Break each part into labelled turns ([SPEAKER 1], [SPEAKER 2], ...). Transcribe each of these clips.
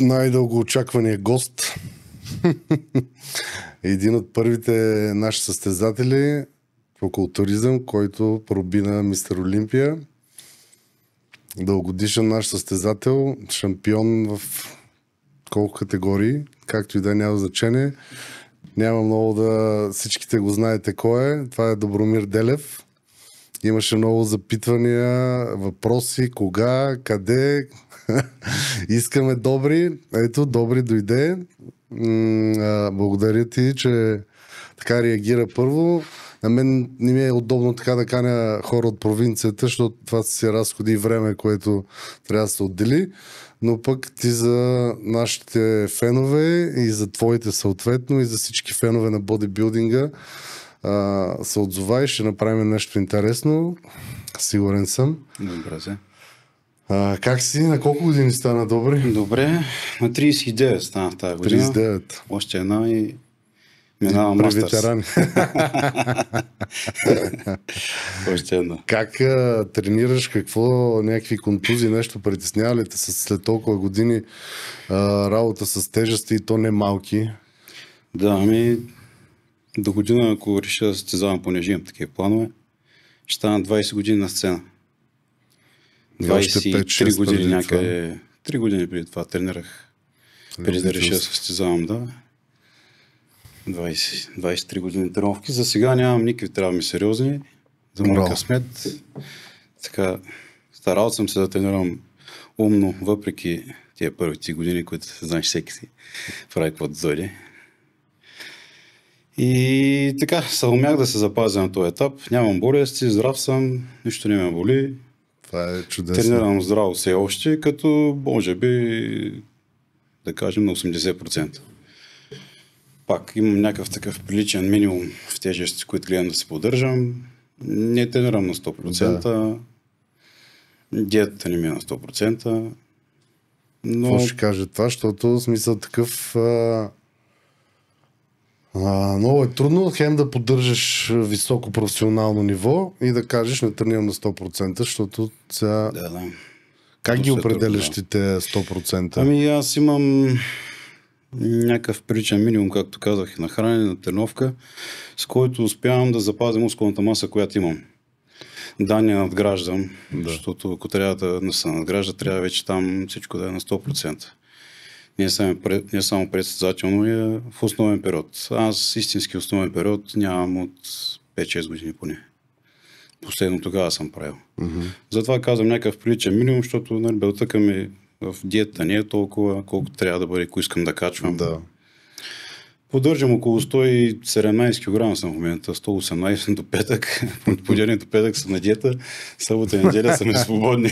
[SPEAKER 1] най-дълго очаквания гост. Един от първите наши състезатели по културизъм, който пробина Мистер Олимпия. Дългодишен наш състезател, шампион в колко категории, както и да е, няма значение. Няма много да всичките го знаете кой е. Това е Добромир Делев. Имаше много запитвания, въпроси, кога, къде, Искаме Добри. Ето, Добри дойде. Благодаря ти, че така реагира първо. На мен не ми е удобно така да каня хора от провинцията, защото това си разходи време, което трябва да се отдели. Но пък ти за нашите фенове и за твоите съответно и за всички фенове на бодибилдинга се отзова и ще направим нещо интересно. Сигурен
[SPEAKER 2] съм. Добре се. А, как си? На колко години стана добре? Добре, на 39 стана тази година. 39. Още една и минава мастърс. ветеран. Още една. Как а,
[SPEAKER 1] тренираш? Какво? Някакви контузии, нещо притеснява ли те след толкова години
[SPEAKER 2] а, работа с тежести и то не малки? Да, ами до година, ако реша да състезавам, понеже имам такива планове, ще стана 20 години на сцена.
[SPEAKER 1] 23 години някъде.
[SPEAKER 2] Три години преди това тренирах. Преди да реша да състезавам, да. 20, 23 години тренировки. За сега нямам никакви травми сериозни. За моя късмет. Така, старал съм се да тренирам умно, въпреки тия първите години, които знаеш всеки си прави каквото дойде. И така, се умях да се запазя на този етап. Нямам болести, здрав съм, нищо не ме боли. Това е чудесно. Тренирам здраво все още, като може би да кажем на 80%. Пак имам някакъв такъв приличен минимум в тежести, които гледам да се поддържам. Не тренирам на 100%. Да. Диетата не ми е на 100%. Но... Какво ще кажа това,
[SPEAKER 1] защото смисъл такъв а, а, много е трудно хем да поддържаш високо професионално ниво и да кажеш не тренирам на 100%,
[SPEAKER 2] защото сега... Да, да. Как То ги определяш ти те 100%? Ами аз имам някакъв приличен минимум, както казах, на хранене, на тренировка, с който успявам да запазя мускулната маса, която имам. Да, не надграждам, да. защото ако трябва да не се надгражда, трябва вече там всичко да е на 100% не само, пред, не само и е в основен период. Аз истински основен период нямам от 5-6 години поне. Последно тогава съм правил. Mm-hmm. Затова казвам някакъв приличен минимум, защото нали, белтъка ми в диета не е толкова, колкото трябва да бъде, ако искам да качвам. Mm-hmm. Поддържам около 117 кг съм в момента, 118 до петък, понеделник до петък съм на диета, събота и неделя са ми свободни.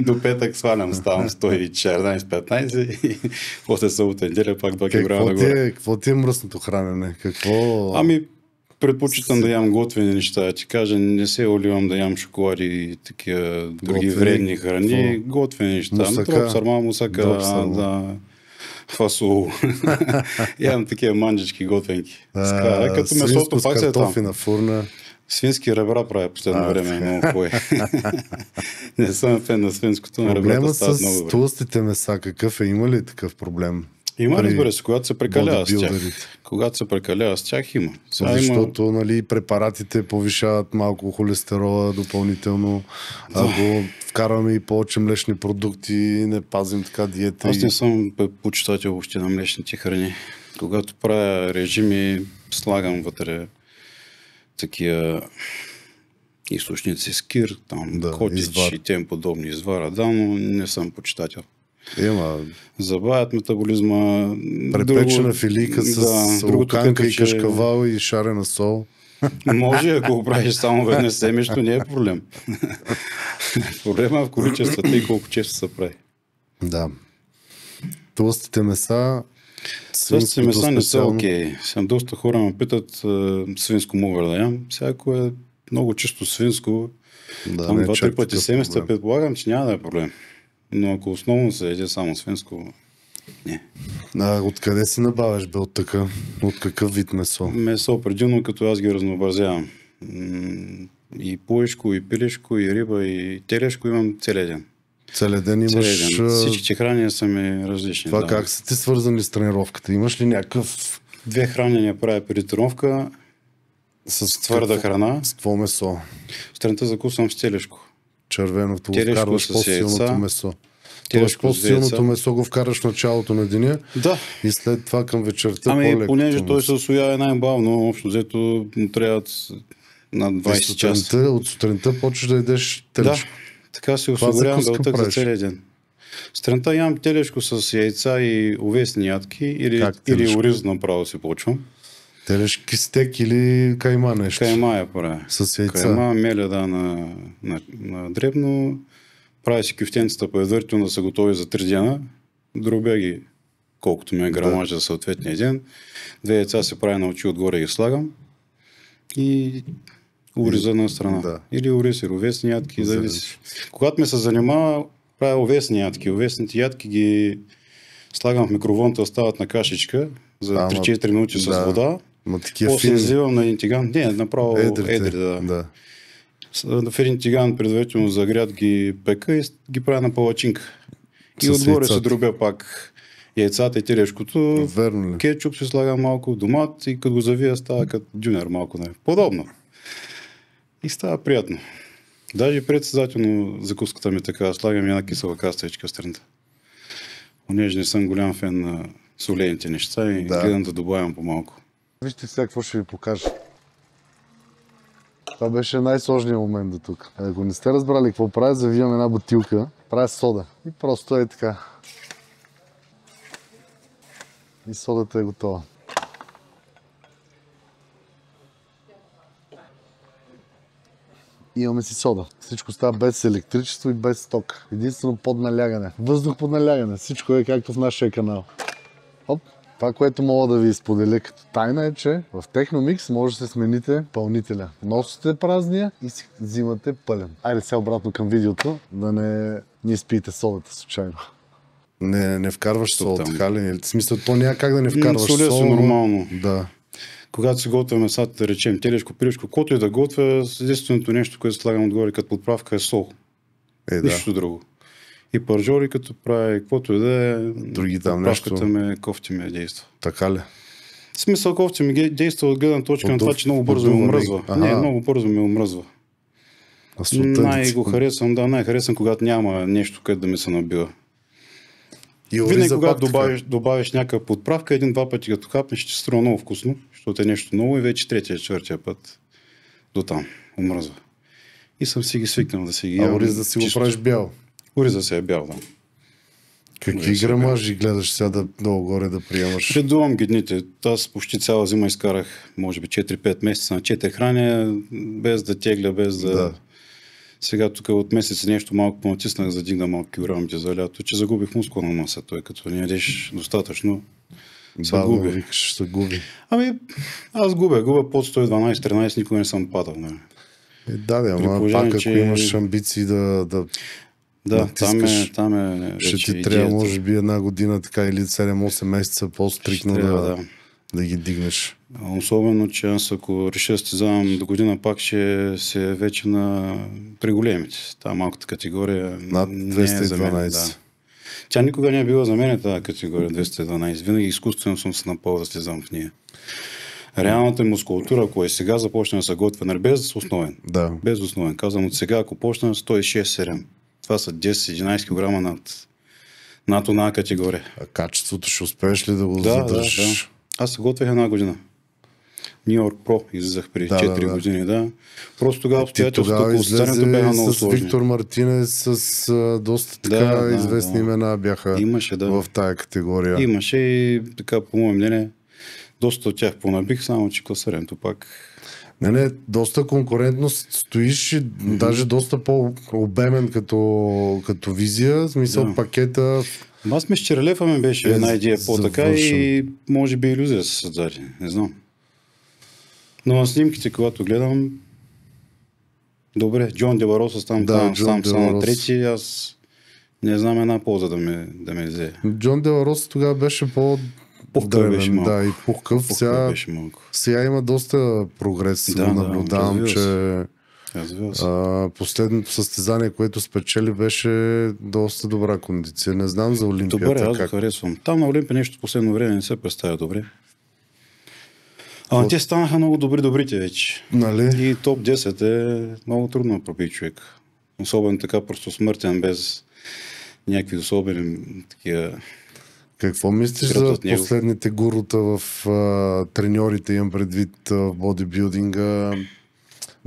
[SPEAKER 2] до петък свалям, ставам 114-15 и после събота и неделя пак 2 кг нагоре.
[SPEAKER 1] Е- какво ти е мръсното хранене?
[SPEAKER 2] Какво... Ами, Предпочитам да ям готвени неща. Ти кажа, не се оливам да ям шоколади и такива други готвени, вредни храни. Готвени неща. Ами, мусака. Троп, сарма, мусака. Дроб, Да това соло. Ям такива манджички готвенки. Е, като месото пак се е там. на фурна. Свински ребра правя последно а, време, много хуй. не съм фен на свинското, но ребрата стават много добре. с
[SPEAKER 1] толстите меса, какъв е? Има ли такъв проблем? Има, при... разбира се, когато се прекалява с тях.
[SPEAKER 2] Когато се прекалява с тях, има. Сега Защото
[SPEAKER 1] има... Нали, препаратите повишават малко холестерола допълнително. Ако вкараме и повече млечни продукти, не пазим така диета. Аз не
[SPEAKER 2] съм почитател въобще на млечните храни. Когато правя режими, слагам вътре такива източници скир, там да, котич извар. и тем подобни извара, да, но не съм почитател. Има. Забавят метаболизма. Препечена друго... с да, луканка и кашкавал че... и шарена сол. Може, ако го правиш само веднъж семещо, не е проблем. Проблема е в количествата и колко често се прави. Да. Тлъстите меса Тлъстите меса не са окей. Okay. Съм доста хора ме питат е, свинско мога да ям. Всяко е много чисто свинско. Да, там е два-три пъти семеста, предполагам, че няма да е проблем. Но ако основно се еде само свинско,
[SPEAKER 1] не. А, откъде си набавяш бе от така? От какъв вид месо?
[SPEAKER 2] Месо предимно, като аз ги разнообразявам. И пуешко, и пилешко, и риба, и телешко имам целия ден.
[SPEAKER 1] Целия ден имаш... Целия ден. Всичките
[SPEAKER 2] хранения са ми различни. Това да. как са ти свързани с тренировката? Имаш ли някакъв... Две хранения правя преди тренировка. С твърда какво, храна. С какво месо? Страната закусвам с телешко червеното, го вкарваш по-силното месо. Тоест по-силното месо го
[SPEAKER 1] вкараш в началото на деня да. и след това към вечерта ами, по-леко. понеже той се
[SPEAKER 2] освоява най-бавно, общо взето трябва на 20 часа.
[SPEAKER 1] От сутринта почваш да ядеш
[SPEAKER 2] телешко. Да, така се осигурявам отък за целия ден. Сутринта ям телешко с яйца и овесни ядки или, или ориз направо си почвам. Телешки
[SPEAKER 1] стек или кайма нещо? Кайма я правя. С яйца? Кайма,
[SPEAKER 2] меля да, на, на, на дребно. Прави си кюфтенцата да са готови за 3 дена. Дробя ги колкото ми е грамажа да. за съответния ден. Две яйца се прави на очи отгоре ги слагам. И
[SPEAKER 1] уриза на страна. Да. Или
[SPEAKER 2] ориз и ровесни ядки. Зависи. Когато ме се занимава, правя овесни ядки. Овесните ядки ги слагам в микроволната, остават на кашечка за 3-4 минути с да. вода. Ма такива После фини... взимам на Интиган. Не, направо едрите. Едри, да. да. В един тиган предварително загряд ги пека и ги правя на палачинка. И отгоре се дробя пак яйцата и телешкото, Верно ли? Кетчуп се слага малко, домат и като го завия става като дюнер малко. Не. Нали? Подобно. И става приятно. Даже предсъзнателно закуската ми е така. Слагам една кисела каставичка в страната. Понеже не съм голям фен на солените неща и да. гледам да добавям по-малко.
[SPEAKER 1] Вижте сега какво ще ви покажа. Това беше най-сложният момент до тук. Ако не сте разбрали какво правя, завивам една бутилка, правя сода. И просто е така. И содата е готова. имаме си сода. Всичко става без електричество и без ток. Единствено под налягане. Въздух под налягане. Всичко е както в нашия канал. Оп, това, което мога да ви споделя като тайна е, че в Техномикс може да се смените пълнителя. Носите празния и си взимате пълен. Айде сега обратно към видеото, да не, ни спиете солата случайно. Не, не вкарваш сол, така ли? В смисъл, то няма как да не вкарваш сол. Солия нормално. Да.
[SPEAKER 2] Когато си готвя месата, да речем телешко, пилешко, което и да готвя, единственото нещо, което слагам отгоре като подправка е сол. Е, да. Нищо друго и паржори, като прави каквото и да е, Други там нещо. ме, кофти ми е действа. Така ли? В смисъл, кофти ми действа от гледна точка на това, че много бързо ме омръзва. Ага. Не, много бързо ме омръзва. Най го харесвам, да, най-харесвам, когато няма нещо, където да ми се набива. И Винаги, когато добавиш, добавиш някаква подправка, един-два пъти като хапнеш, ще струва много вкусно, защото е нещо ново и вече третия, четвъртия път до там. Омръзва. И съм си ги свикнал да си ги ям. А да си го правиш бял. Ориза се е бял, да. Какви грамажи гледаш сега да много горе да приемаш? Предувам ги дните. Аз почти цяла зима изкарах, може би 4-5 месеца на 4 храня, без да тегля, без да... да. Сега тук от месец нещо малко понатиснах, за дигна малки килограмите за лято, че загубих мускулна маса. Той като не ядеш достатъчно, се губи. Викаш, се губи. Ами, аз губя, губя под 112-13, никога не съм падал. Не. Е, да, да, ама пак ако че... имаш
[SPEAKER 1] амбиции да, да
[SPEAKER 2] да, там е, там е Ще ти идеята. трябва, може
[SPEAKER 1] би, една година
[SPEAKER 2] така или 7-8 месеца по-стрикно да, да, да ги дигнеш. Особено, че аз ако реша да стезавам до година, пак ще се е вече на при големите. Та малката категория Над 212. Не е за мен, да. Тя никога не е била за мен тази категория 212. Винаги изкуствено съм се напълно да стезавам в нея. Реалната мускулатура, ако е сега започна да се готвя, нали, без основен. Да. Без основен. Казвам от сега, ако почна 106-7 това са 10-11 кг над, над една категория. А качеството ще успееш ли да го да, задържиш? Да, да. Аз се готвих една година. Нью Йорк Про излизах преди да, 4 да, да. години, да. Просто тогава обстоятелството излезе бяха много с Виктор
[SPEAKER 1] Мартинес с а, доста така да, да, известни да.
[SPEAKER 2] имена бяха Имаше, да. в тая категория. Имаше и така, по мое мнение, доста от тях понабих, само че класаренто пак не, нали, не, доста конкурентно стоиш и mm-hmm. даже доста по-обемен като, като визия, в смисъл да. пакета. Аз мисля, че релефа ми беше е, една идея по-така завършен. и може би иллюзия се създаде, не знам. Но на снимките, когато гледам, добре, Джон Деварос там, да, там, там, на трети, аз не знам една полза да ме, да ме взе. Джон
[SPEAKER 1] Деварос тогава беше по пухкав да, беше малко. Да, и пухкав. пухкав сега, беше малко. сега има доста прогрес. Да, наблюдавам, че а, последното състезание, което спечели, беше доста добра кондиция. Не знам за Олимпията. Добре, аз как...
[SPEAKER 2] харесвам. Там на Олимпия нещо последно време не се представя добре. А, От... те станаха много добри добрите вече. Нали? И топ 10 е много трудно да пропи човек. Особено така просто смъртен, без някакви особени такива какво мислиш за
[SPEAKER 1] последните гурута в а, треньорите, имам предвид в бодибилдинга?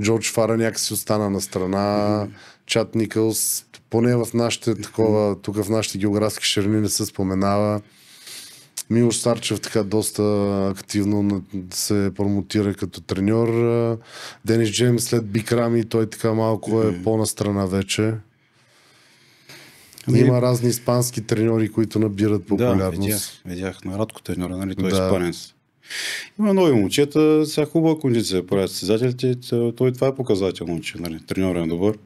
[SPEAKER 1] Джордж Фара някакси остана на страна, Чат Никълс, поне в нашите такова, тук в нашите географски ширини не се споменава. Милош Старчев така доста активно се промотира като треньор. Денис Джеймс след Бикрами той така малко е по-настрана вече. Ами... Има разни испански треньори, които набират популярност.
[SPEAKER 2] Да, видях, видях на Радко треньора, нали? Той е да. е испанец. Има нови момчета, сега хубава кондиция правят състезателите, той това е показателно, че нали, треньорът е добър.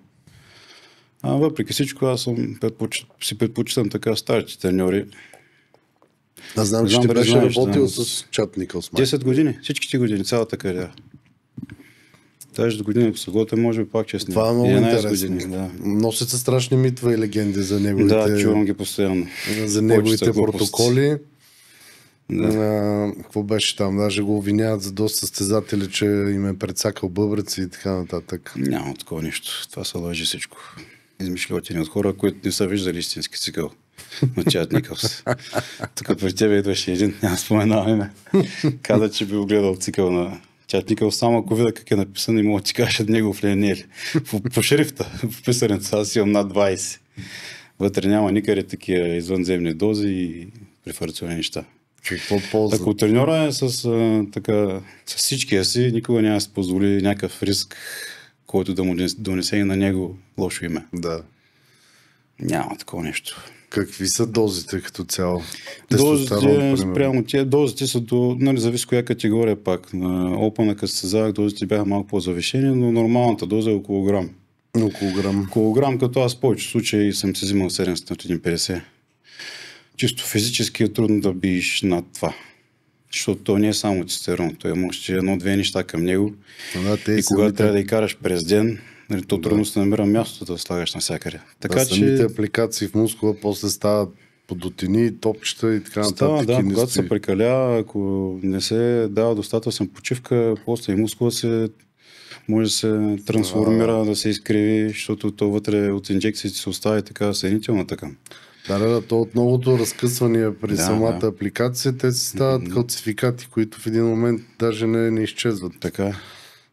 [SPEAKER 2] А въпреки всичко, аз съм предпоч... си предпочитам така старите треньори. Аз знам, знам че ти беше работил с Чат Николс. 10 години, всичките години, цялата кариера. Даже до година, ако се готвя, може би пак честно. Е Това е много интересно. Години, да.
[SPEAKER 1] Носят се страшни митва и легенди за неговите... Да, чувам ги постоянно. За неговите протоколи. Да. А, какво беше там? Даже го обвиняват за доста състезатели, че им е предсакал бъбреци и така нататък. Няма такова нищо. Това се лъжи всичко.
[SPEAKER 2] Измишлятини от хора, които не са виждали истински цикъл на Чад Никълс. Тук при тебе идваше един, няма споменаваме. Каза, че би гледал цикъл на че само ако видя как е написан и мога да ти кажа негов ли е, не е ли. По, по шрифта, в писането аз имам над 20. Вътре няма никъде такива извънземни дози и префарционни неща. Какво ползва? Ако треньора е с, а, така, с всичкия си, никога няма да се позволи някакъв риск, който да му донесе и на него лошо име. Да. Няма такова нещо. Какви са дозите като цяло? Дозите, спрямо тя, дозите са до, нали, зависи коя категория пак. На опана на състезавах, дозите бяха малко по-завишени, но нормалната доза е около грам. Около грам. Около грам, като аз в повече случаи съм се взимал 750. Чисто физически е трудно да биеш над това. Защото то не е само тестерон, то е може е едно-две неща към него. Да, и когато трябва да я караш през ден, Нали, то трудно да. се намира мястото да слагаш всякъде. Така да, че... апликации в мускула после стават подотини, топчета и така нататък. Става, да, когато се прекаля, ако не се дава достатъчна почивка, после и мускула се може да се трансформира, да, се изкриви, защото то вътре от инжекциите се остави така съединителна така. Да, да, да, то от новото разкъсвания
[SPEAKER 1] при да, самата да. апликация, те си стават калцификати, които в един момент даже не, не изчезват. Така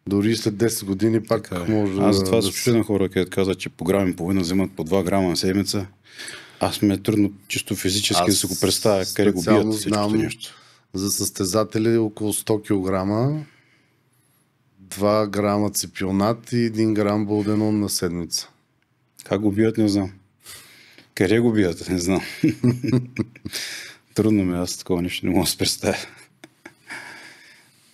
[SPEAKER 1] дори след 10 години пак така, е. може Аз за това да... се
[SPEAKER 2] на хора, където казват, че по грам и половина вземат по 2 грама на седмица. Аз ми е трудно чисто физически Аз да се го представя, къде го бият всичкото нещо. За състезатели около 100 кг,
[SPEAKER 1] 2 грама ципионат и 1 грам болденон на седмица.
[SPEAKER 2] Как го бият, не знам. Къде го бият, не знам. Трудно ми, е, аз такова нещо не мога да се представя.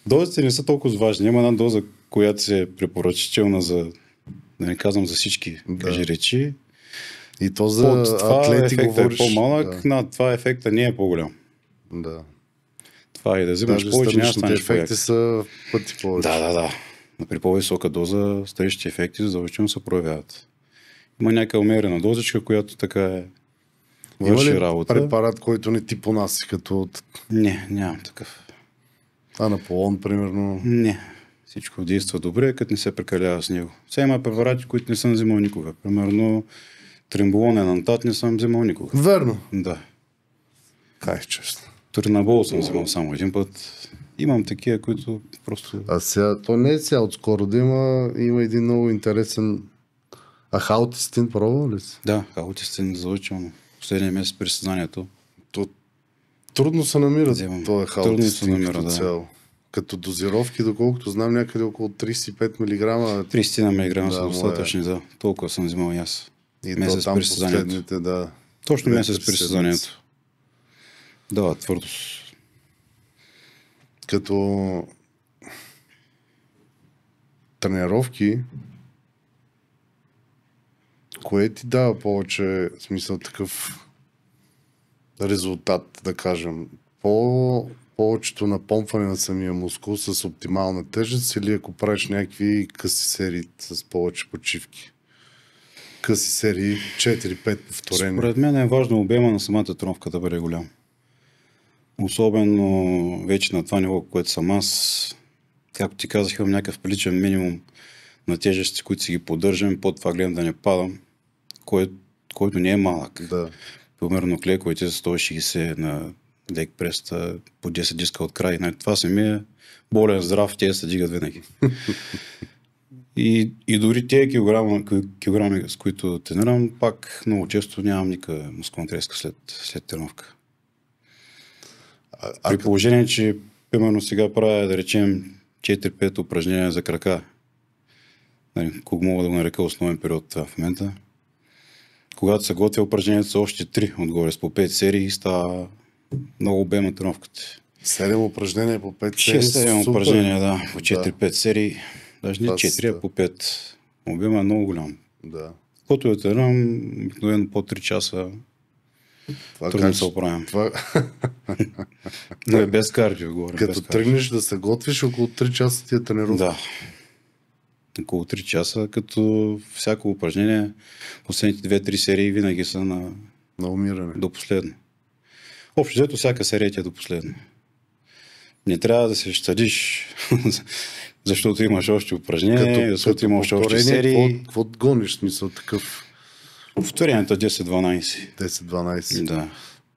[SPEAKER 2] Дозите не са толкова важни. Има една доза, която се е препоръчителна за, да не казвам за всички, да. кажи речи. И то за Под това атлети ефекта е говориш, е по-малък, да. над това ефекта не е по-голям. Да. Това е да вземеш, повече, няма станеш ефекти са в пъти повече. Да, да, да. Но при по-висока доза старищите ефекти задължително се проявяват. Има някаква умерена дозичка, която така е върши Има ли работа. препарат, който не ти понаси като от... Не, нямам такъв. А на полон, примерно? Не, всичко действа добре, като не се прекалява с него. Сега има препарати, които не съм взимал никога. Примерно е антат не съм взимал никога. Верно. Да. Кай честно. Туринабол съм взимал само един път. Имам такива, които просто...
[SPEAKER 1] А сега, то не е сега отскоро да има, има един много интересен... А хаотистин пробвал ли си? Да, хаотистин заучвам.
[SPEAKER 2] Последния месец при съзнанието. То...
[SPEAKER 1] Трудно се намира това този хаотистин е Трудно се намира, да. цяло като дозировки, доколкото знам, някъде около 35 мг. 30 мг да, са достатъчни, да.
[SPEAKER 2] Толкова съм взимал и аз. И месец там последните, Да, Точно месец при състезанието.
[SPEAKER 1] Да, твърдост. Като тренировки, кое ти дава повече, смисъл такъв резултат, да кажем? По повечето напомпване на самия мускул с оптимална тежест или ако правиш някакви къси серии с повече почивки.
[SPEAKER 2] Къси серии, 4-5 повторения. Според мен е важно обема на самата тренировка да бъде голям. Особено вече на това ниво, което съм аз, както ти казах, имам някакъв приличен минимум на тежести, които си ги поддържам, под това гледам да не падам, кое, който не е малък. Да. Примерно клековете 160 на лек преста по 10 диска от край. Нали, това се ми е болен, здрав, те се дигат винаги. и, и дори тези килограми, килограми, с които тренирам, пак много често нямам никаква мускулна треска след, след тренировка. А, При положение, че примерно сега правя, да речем, 4-5 упражнения за крака. Нали, кога мога да го нарека основен период това в момента. Когато се готвя упражнението са още 3 отгоре с по 5 серии и става много обема тренировката. 7 упражнения по 5 серии. 6-7 упражнения, да. По 4-5 да. серии. Даже не 4, а по 5. Обема е много голям. Да. Когато е тренирам, обикновено по 3 часа това трудно как... се оправям. Това... Но е без кардио, говоря. Като тръгнеш да се готвиш, около 3 часа ти е тренировка. Да. Около 3 часа, като всяко упражнение, последните 2-3 серии винаги са на... На умиране. До последно. Общо взето всяка серия ти е до последно. Не трябва да се щадиш, защото имаш още упражнения, като, защото като имаш още серии. Какво гониш, смисъл такъв? Повторенията 10-12. 10-12. Да.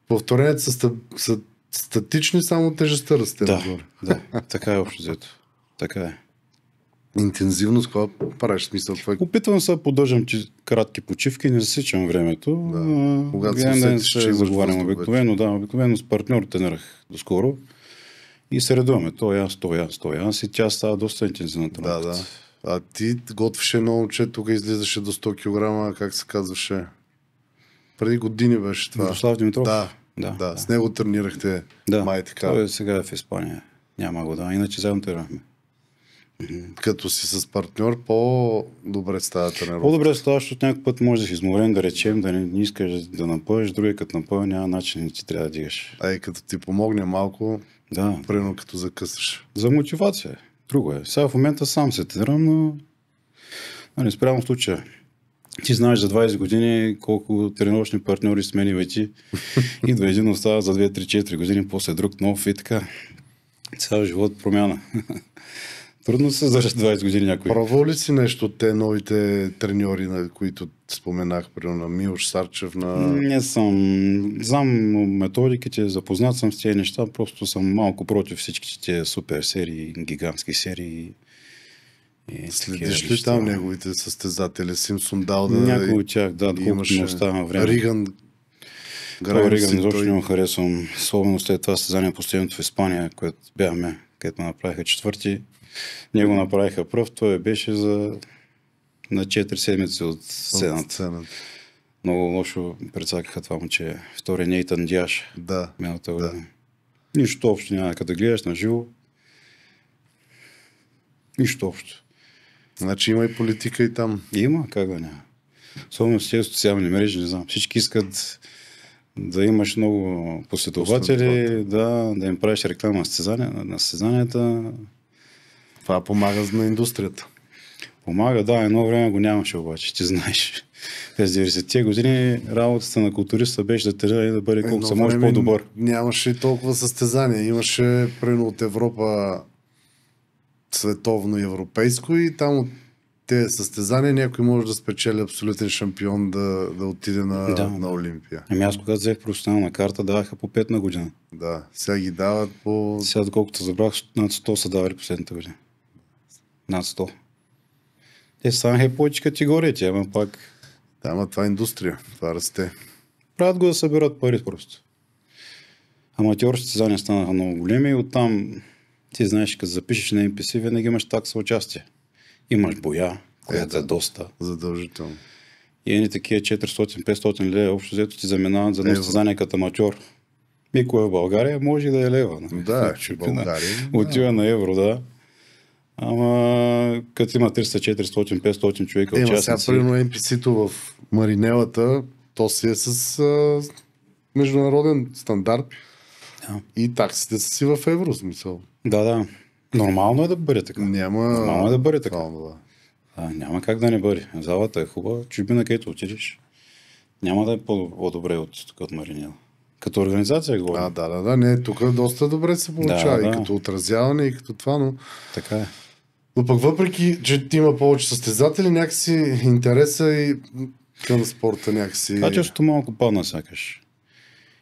[SPEAKER 2] Повторенията са,
[SPEAKER 1] са статични, само тежестта расте. Да, да, така е общо взето. Така
[SPEAKER 2] е интензивно с какво правиш смисъл? Това... Е- Опитвам се, да поддържам че кратки почивки, не засичам времето. Да. Когато се ден ще че заговарям обикновено, да, обикновено с партньор тренирах доскоро и се редуваме. Той е аз, той е аз, той аз и тя става доста интензивна Да, да. А ти готвеше едно момче, тук излизаше до 100 кг, как се казваше? Преди години беше това. Мирослав Димитров? Да, да, да. да. С него тренирахте да. май така. Той сега е в Испания. Няма го, да. Иначе заедно тренирахме. Като си с партньор, по-добре става тренировка. По-добре става, защото някой път може да си изморен, да речем, да не, не искаш да напоеш, другия като напоя няма начин, не ти трябва да дигаш. А и като ти помогне малко, да. Примерно като закъсаш. За мотивация. Друго е. Сега в момента сам се тренирам, но нали, спрямо случая. Ти знаеш за 20 години колко тренировъчни партньори смени вече. Идва един, остава за 2-3-4 години, после друг нов и така. Цял живот промяна. Трудно се държат 20 години някой. Пробвал ли си нещо от те новите треньори, на които
[SPEAKER 1] споменах, примерно на Милш Сарчев? На... Не
[SPEAKER 2] съм. Знам методиките, запознат съм с тези неща, просто съм малко против всичките тези супер серии, гигантски серии. И Следиш ли там неговите състезатели? Симсон дал да... Някои от тях, да, да имаш му остава време. Риган Грайм Риган изобщо не му харесвам. Особено след това състезание последното в Испания, което бяхме, където ме направиха четвърти не го направиха пръв, той беше за на 4 седмици от сцената. сцената. Много лошо предсакаха това момче. Втори Нейтан Дяш. Да. Миналата година. Да. Нищо общо няма. Като гледаш на живо, нищо общо. Значи има и политика и там. Има, как да няма. Особено с тези социални мрежи, не знам. Всички искат да имаш много последователи, последователи. да, да им правиш реклама на състезанията това помага на индустрията. Помага, да, едно време го нямаше обаче, ти знаеш. През 90-те години работата на културиста беше да тренира и да бъде колко се може по-добър.
[SPEAKER 1] Нямаше толкова състезания. Имаше прено от Европа световно и европейско и там от те състезания някой може да спечели абсолютен
[SPEAKER 2] шампион да, да отиде на, да. на Олимпия. Ами аз когато взех професионална карта, даваха по 5 на година. Да, сега ги дават по... Сега, колкото забрах, над 100 са давали последната година над 100. Те станаха и повече тя ама пак... Да, ама това е индустрия, това расте. Правят го да съберат пари просто. Аматьорските състезания станаха много големи и оттам ти знаеш, като запишеш на NPC, винаги имаш такса участие. Имаш боя, която е, доста. Задължително. И едни такива 400-500 лева общо взето ти заминават за едно състезание като аматьор. Мико в България, може да е лева. Нали? Да, в България. Отива на евро, да. Ама, като има 300, 400, 500 човека Ема, участници... сега, примерно,
[SPEAKER 1] NPC-то в Маринелата, то си е с а, международен стандарт.
[SPEAKER 2] Да. И таксите са си в евро, смисъл. Да, да. Нормално е да бъде така. Няма... Нормално е да бъде така. Нормално, да. А, няма как да не бъде. Залата е хубава. на където отидеш, няма да е по-добре от тук от Маринела. Като организация го. А,
[SPEAKER 1] да, да, да. Не, тук доста добре се получава. Да, да. И като отразяване, и като това, но... Така е. Но пък въпреки, че ти има повече състезатели, някакси интереса и
[SPEAKER 2] към спорта някакси... Значи Качеството малко падна сякаш.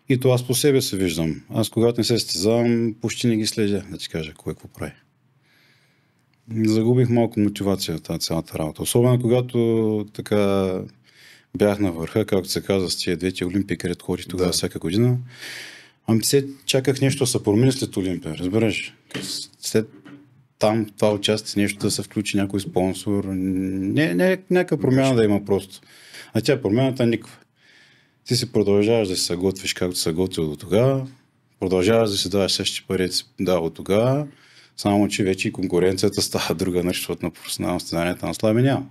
[SPEAKER 2] И то аз по себе се виждам. Аз когато не се състезавам, почти не ги следя, да ти кажа кое какво прави. Загубих малко мотивацията на цялата работа. Особено когато така бях на върха, както се казва, с тия двете Олимпии, където ходих тогава да. всяка година. Ами се чаках нещо да се промени след Олимпия, разбираш? След там в това участие нещо да се включи някой спонсор. Не, не, някаква промяна да има просто. А тя промяната е никаква. Ти си продължаваш да се готвиш както се готвил до тогава, продължаваш да си даваш същи пари, да си тогава, само че вече и конкуренцията става друга, нали, защото на професионално стезание там слаби няма.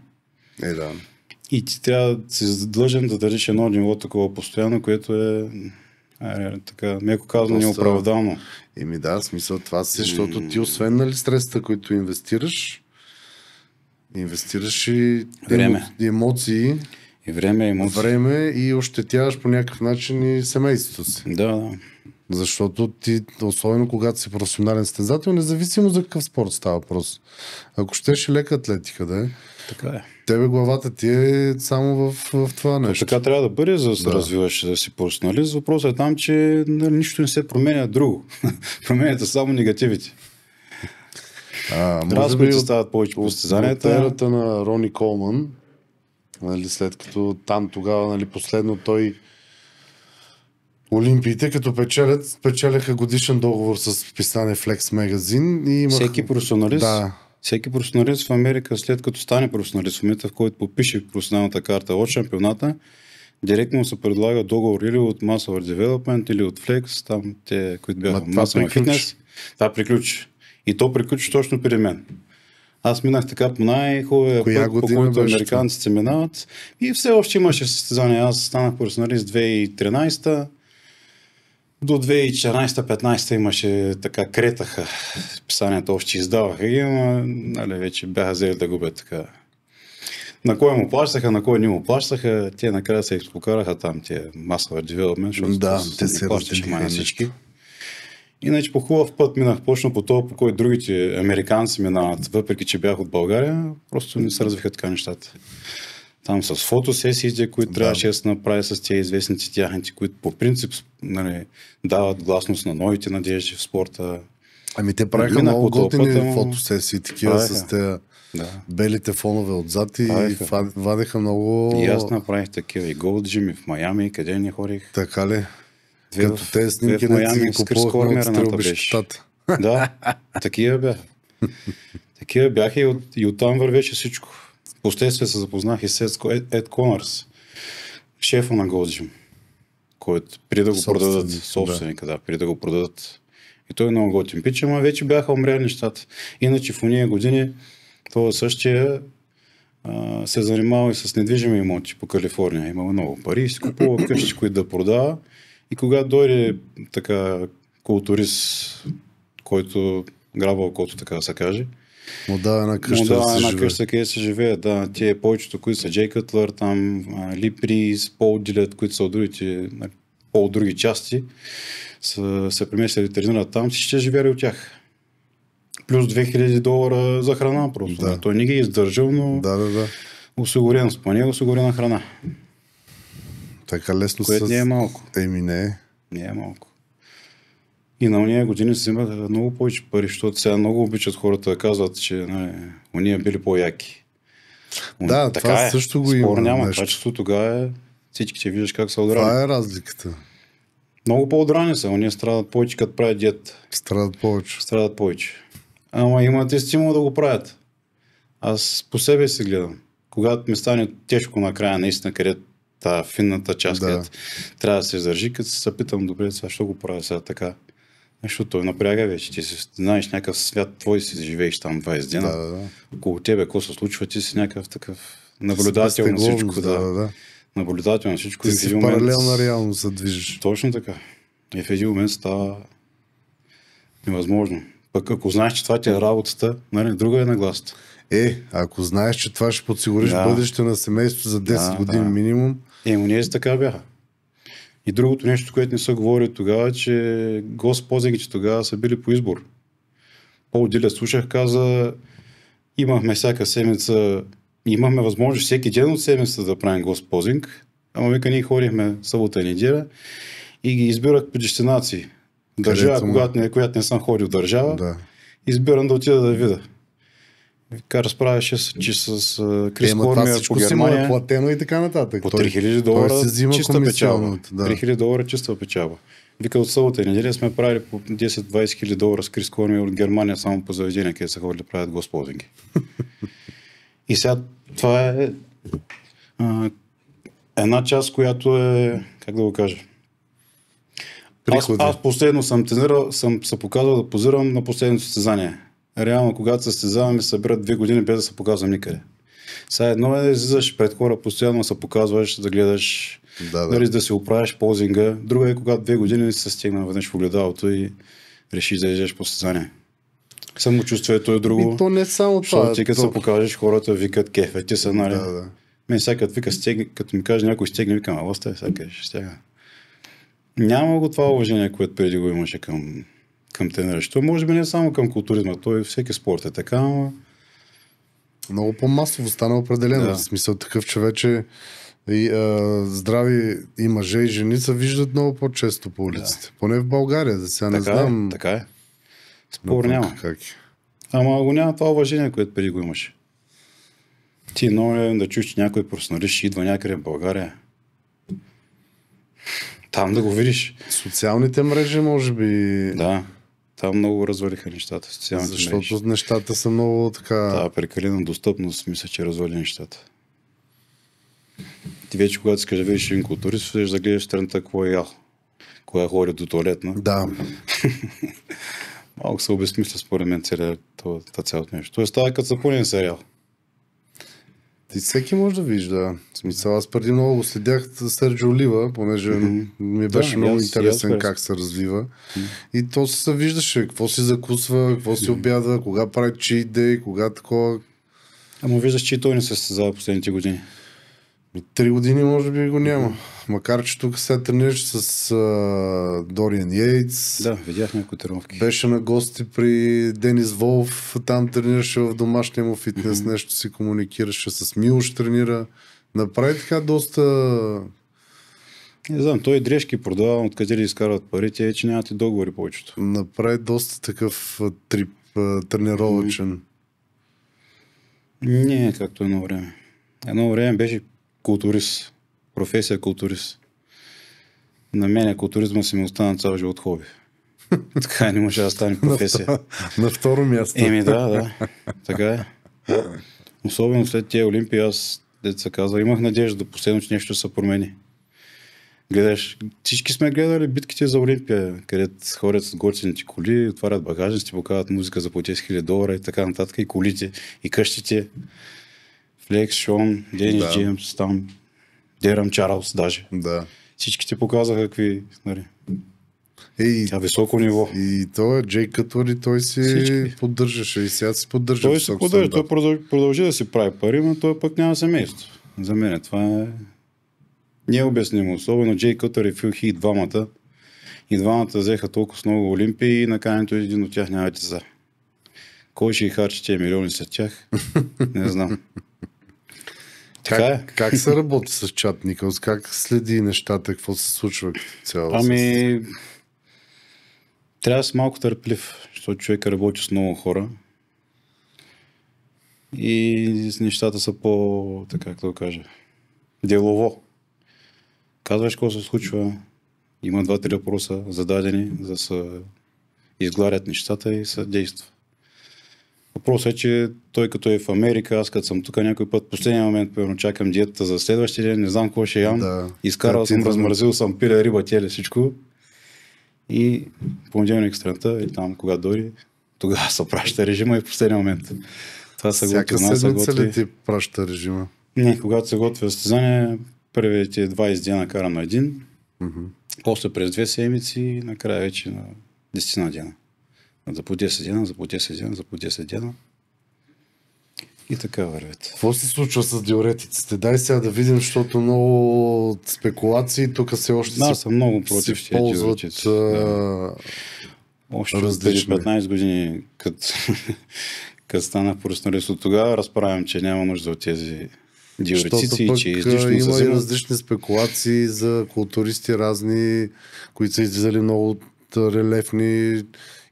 [SPEAKER 2] Е, да. И ти трябва да си задължен да държиш едно ниво такова постоянно, което е, е така, меко казано, неоправдано.
[SPEAKER 1] Еми да, смисъл това си, защото ти освен нали,
[SPEAKER 2] средства, които
[SPEAKER 1] инвестираш, инвестираш и време. емоции. И време, емоции. Време и ощетяваш по някакъв начин и семейството си. Да, да. Защото ти, особено когато си професионален стезател, независимо за какъв спорт става въпрос. Ако щеше лека атлетика да е, така е. тебе главата ти е само в,
[SPEAKER 2] в това нещо. така трябва да бъде, за да се да. развиваш, да си професионалист. Въпросът е там, че нали, нищо не се променя друго. Променят само негативите. А, стават повече по състезанията. Ерата
[SPEAKER 1] на Рони Колман, нали, след като там тогава нали, последно той Олимпиите, като печелят,
[SPEAKER 2] печеляха годишен договор с писане Flex Magazine. И имах... Всеки професионалист? Да. Всеки професионалист в Америка, след като стане професионалист, в момента в който попише професионалната карта от шампионата, директно се предлага договор или от Massover Development, или от Flex, там те, които бяха Ма, Massover Fitness. Това приключи. И то приключи точно при мен. Аз минах така по най-хубавия път, по който американците минават. И все още имаше състезания. Аз станах професионалист 2013 до 2014-15 имаше така кретаха, писанията още издаваха и но нали, вече бяха взели да губят така. На кой му плащаха, на кой не му плащаха, те накрая се изпокараха там, тия масова девелопмент, защото да, с... те се плащаха май на всички. Иначе по хубав път минах почна по това, по кой другите американци минават, въпреки че бях от България, просто не се развиха така нещата там с фотосесиите, които да. трябваше да се направи с тези известници тяхните, които по принцип нали, дават гласност на новите надежди в спорта. Ами те правиха много готини му... фотосесии, такива правиха. с те да.
[SPEAKER 1] белите фонове отзад и правиха. вадеха много... И аз направих
[SPEAKER 2] такива и Gold Gym в Майами, къде не хорих. Така ли? Две Като в... те снимки на ти ги купувахме от Да, такива бяха. такива бяха и, от, и оттам вървеше всичко. Впоследствие се запознах и с Ед Конърс, шефа на Годжим, който при да го продадат собственика, да. да, при да го продадат. И той е много готин пич, ама вече бяха умряли нещата. Иначе в уния години това е същия а, се занимава и с недвижими имоти по Калифорния. Има много пари и си купува къщи, които да продава. И когато дойде така културист, който грабва окото, така да се каже, му дава една къща, му дава да една къща къде се живеят. Да, те повечето, които са Джей Кътлър, там, Ли Пол Дилет, които са от другите, по други части, са се преместили да там, си ще живее от тях. Плюс 2000 долара за храна просто. Да. Той не ги е издържал, но да, да, да. осигурен спане, осигурена храна. Така лесно Което с... не е малко. Еми не е. Не е малко. И на уния години се имат много повече пари, защото сега много обичат хората да казват, че уния били по-яки.
[SPEAKER 1] Но, да, така това е. също го Спор има. няма. Нещо. Качество
[SPEAKER 2] тогава е всички, че виждаш как са удрани. Това е разликата. Много по-удрани са, уния страдат повече, като правят диет. Страдат повече. Страдат повече. Ама имат и стимул да го правят. Аз по себе си гледам. Когато ми стане тежко накрая, наистина, където та финната част, да. където трябва да се издържи, като се съпитам добре, защо го правя сега така? Защото той напряга вече. Ти си, знаеш някакъв свят, твой си живееш там 20 дена. Да, да, да. Около тебе какво се случва, ти си някакъв такъв наблюдател на всичко. Да, да, да. Наблюдател на всичко. Ти си момент... паралелна реалност се движиш. Точно така. И в един момент става невъзможно. Пък ако знаеш, че това ти е работата, нали, друга е
[SPEAKER 1] глас. Е, ако знаеш, че това ще подсигуриш да. бъдеще на семейството за 10 да, години да. минимум.
[SPEAKER 2] Е, му ние така бяха. И другото нещо, което не се говори тогава, е, че гост че тогава са били по избор. Пол Диля слушах, каза, имахме всяка седмица, имахме възможност всеки ден от седмицата да правим гост Позинг, ама вика ние ходихме събота и неделя и ги избирах по дестинации. Държава, когато не, която не съм ходил държава, да. избирам да отида да видя разправяше с, че с uh, Крис е, Кормия по Германия. Е платено и така нататък.
[SPEAKER 1] По 3000 долара той взима чиста печалба. Да. 3000
[SPEAKER 2] долара чиста печалба. Вика от събота и неделя сме правили по 10-20 хиляди долара с Крис Кормия от Германия само по заведения, където са ходили да правят господинги. и сега това е а, една част, която е, как да го кажа, Аз, аз последно съм, тренирал, съм се показал да позирам на последното състезание реално, когато се състезаваме, събират две години без да се показвам никъде. Сега едно е да излизаш пред хора, постоянно се показваш, да гледаш, да, да. Нали, да си оправиш ползинга. Друга е, когато две години се стигна веднъж в огледалото и решиш да излезеш по състезание. Самочувствието е друго. И ами то не е само
[SPEAKER 1] това. Ти като се
[SPEAKER 2] покажеш, хората викат кефе, ти са, нали? Да, да. Мен сега като вика стегни, като ми каже някой стегне, викам, а остави, сега кажеш, Няма го това уважение, което преди го имаше към към тренирането. Нали? Може би не само към културизма, той всеки спорт е така, но... Много по-масово стана определено. Да. В смисъл такъв човек, че и,
[SPEAKER 1] а, здрави и мъже и жени се виждат много по-често по улиците. Да. Поне в България,
[SPEAKER 2] за сега така не знам. Е, така е. е. Спор Но, няма. Как? Е. Ама го няма това уважение, което преди го имаше. Ти много е да чуеш, че някой професионалист идва някъде в България. Там да го видиш. Социалните мрежи, може би. Да. Там много развалиха нещата. Защото мрежи. нещата са много така... Да, прекалена достъпност мисля, че развали нещата. Ти вече, когато си кажеш, видиш един културист, ще да гледаш страната, какво е ял. Коя е ходи до туалетна. Да. Малко се обезмисля според мен целият, цялото нещо. Тоест става като запълнен сериал. И всеки може да вижда. В смисъл, аз преди много
[SPEAKER 1] го следях Серджо Олива, понеже mm-hmm. ми беше да, много интересен yes, как се развива. Mm-hmm. И то се виждаше какво си закусва, какво си обяда, кога прави чит дей, кога такова. Ама виждаш, че и той не се състезава последните години. Три години може би го няма. Макар, че тук се тренираш с а, Дориан Йейтс. Да, някои тренировки. Беше на гости при Денис Волф. Там тренираше в домашния му фитнес. Mm-hmm. Нещо си комуникираше с Милош тренира. Направи така доста...
[SPEAKER 2] Не знам, той дрежки продава, откъде ли изкарват парите, е, че нямате договори повечето. Направи доста такъв трип, тренировачен. Не, както едно време. Едно време беше културист. Професия културист. На мен културизма си ми остана цял живот хоби. Така не може да стане професия. на, второ, на второ място. Еми да, да. Така е. Особено след тия Олимпии, аз, деца казва, имах надежда последно, че нещо се промени. Гледаш, всички сме гледали битките за Олимпия, където хорят с горчените коли, отварят багажници, показват музика за по 10 000 долара и така нататък, и колите, и къщите. Лекс Шон, Денис да. Джеймс, там, Дерам Чарлз даже. Да. Всички ти показаха какви, нали, Ей, а
[SPEAKER 1] високо ниво. И е Джей Кътвър и той си Всички. поддържаше и сега си поддържа. Той си поддържа, той
[SPEAKER 2] продължи, продължи да си прави пари, но той пък няма семейство. За мен това е необяснимо. Особено Джей Кътър и Фил Хи, двамата. И двамата взеха толкова с много олимпии и на е един от тях няма за. Кой ще харчи тези милиони след тях? Не знам. Така как, е. как се работи с чат Никълс? Как следи нещата? Какво се случва цяло? Ами, трябва да си малко търплив, защото човек работи с много хора. И нещата са по, така как да кажа, делово. Казваш какво се случва, има два-три въпроса зададени, за да се изгладят нещата и се действа. Въпросът е, че той като е в Америка, аз като съм тук някой път, последния момент, примерно, чакам диетата за следващия ден, не знам какво ще ям. Да. Изкарал съм, размразил съм пиля, риба, теле, всичко. И понеделник страната, и там, кога дори, тогава се праща режима и в последния момент. Това се Всяка готви. Всяка седмица готви... ли ти праща режима? Не, когато се готви състезание, първите 20 дена карам на един, mm-hmm. после през две седмици и накрая вече на 10 дена. За по 10 дена, за по 10 дена, за по 10 дена. И така вървят. Какво се случва с диуретиците? Дай сега да видим, защото много
[SPEAKER 1] спекулации тук все още да, се, съм много против се ползват диуретици, да.
[SPEAKER 2] Още различни. 15 години, като като станах професионалист от тогава, разправям, че няма нужда от тези диуретици, че е излишно има и различни
[SPEAKER 1] спекулации за културисти разни, които са излизали много от релефни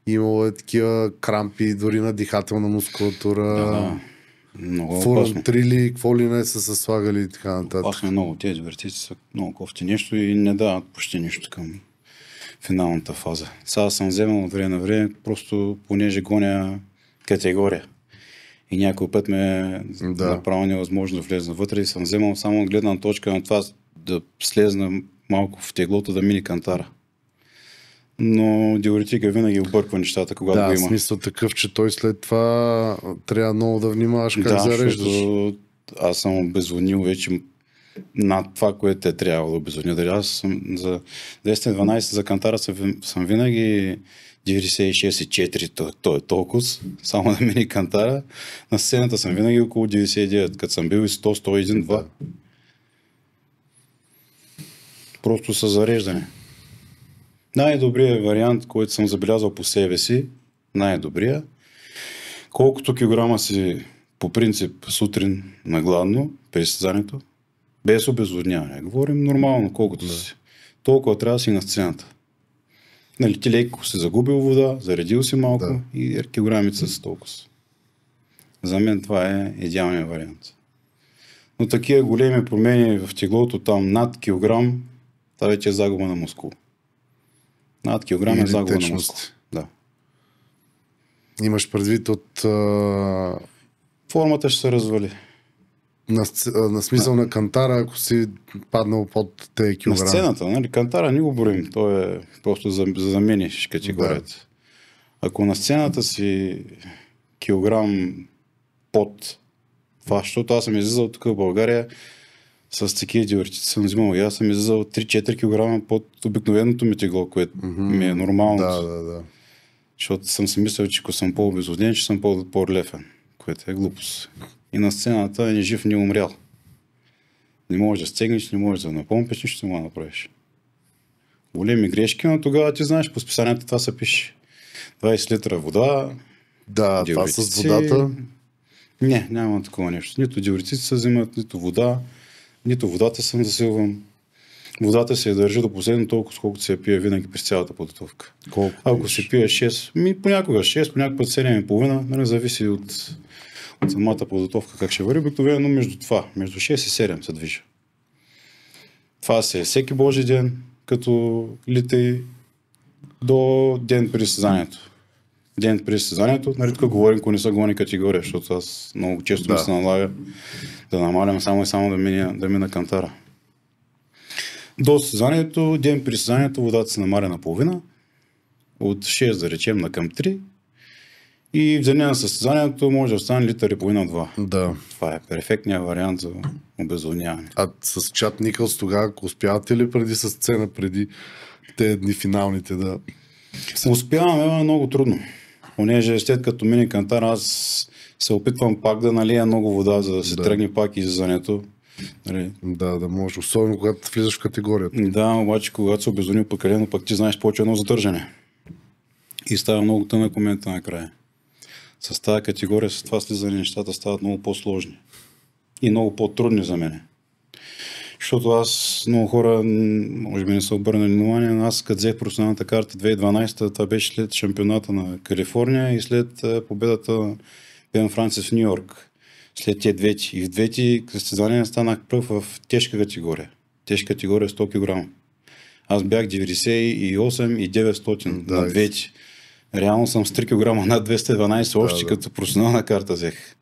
[SPEAKER 1] Имало е такива крампи, дори на дихателна мускулатура. Да,
[SPEAKER 2] много трили, какво ли не са се слагали и така нататък. Опасно много. Тези вертици са много кофти нещо и не дават почти нищо към финалната фаза. Сега съм вземал от време на време, просто понеже гоня категория. И някой път ме да. направо невъзможно да влезна вътре и съм вземал само гледна точка на това да слезна малко в теглото да мини кантара но диуретика е винаги обърква нещата, когато да, го има. Да,
[SPEAKER 1] смисъл такъв, че той след това трябва много да внимаваш как да, зареждаш.
[SPEAKER 2] Защото аз съм обезвонил вече над това, което е трябвало да обезвоня. Дали аз съм за 10-12 за кантара съм, винаги 96,4, то, то е толкова, само да мини кантара. На сцената съм винаги около 99, като съм бил и 100, 101, 2. Просто са зареждане. Най-добрият вариант, който съм забелязал по себе си, най-добрия, колкото килограма си по принцип сутрин нагладно, при състезанието, без обезводняване. Говорим нормално, колкото да. си. Толкова трябва да си на сцената. Нали, ти леко си загубил вода, заредил си малко да. и килограмица с толкова. За мен това е идеалният вариант. Но такива големи промени в теглото там над килограм, това вече е загуба на мускул. Над килограм е загуба на мускул.
[SPEAKER 1] Да. Имаш предвид от... А...
[SPEAKER 2] Формата ще се развали. На, на смисъл на, на кантара, ако си паднал под тези килограми. На сцената, нали? Кантара не го борим. Той е просто за, за замениш категорията. Да. Ако на сцената си килограм под това, защото аз съм излизал тук в България, с такива диуретици съм взимал. И аз съм излизал 3-4 кг под обикновеното ми тегло, което mm-hmm. ми е нормално. Да, да, да. Защото съм си мислил, че ако съм по-обезлоден, ще съм по-лефен, което е глупост. И на сцената е жив, не умрял. Не можеш да стегнеш, не можеш да напомпиш, нищо можеш да направиш. Големи грешки, но тогава ти знаеш, по списанието това се пише. 20 литра вода. Да, диуретици... това с водата. Не, няма такова нещо. Нито диуретици се взимат, нито вода нито водата съм засилвам. Водата се държи до последно толкова, колкото се пие винаги през цялата подготовка. Колко Ако се пие 6, ми понякога 6, понякога половина, нали, зависи от, от самата подготовка как ще върви, обикновено между това, между 6 и 7 се движа. Това се е всеки Божи ден, като литай до ден при съзнанието ден преди състезанието, нали тук говорим, ако не са гони категория, защото аз много често да. ми се налага да намалям само и само да мина, да мина кантара. До състезанието, ден при състезанието, водата се намаля наполовина, от 6 да речем на към 3, и в деня на състезанието може да остане литър и половина-два. Да. Това е перфектният вариант за обезводняване. А с Чат Никълс тогава успявате ли преди с сцена, преди те дни финалните да... Успяваме, но е много трудно понеже след като мине кантар, аз се опитвам пак да налия много вода, за да се да. тръгне пак излизането. Нали? Да, да може. особено когато влизаш в категорията. Да, обаче когато се обезуни покалено, пък ти знаеш повече едно задържане. И става много тъна комента накрая. С тази категория, с това слизане, нещата стават много по-сложни. И много по-трудни за мен защото аз много хора, може би не са обърнали внимание, но аз като взех професионалната карта 2012, това беше след шампионата на Калифорния и след победата на Бен Францис в Нью Йорк. След тези двете. И в двете състезания станах пръв в тежка категория. Тежка категория 100 кг. Аз бях 98 и 900 да, на двете. Реално съм с 3 кг над 212, още да, да. като професионална карта взех.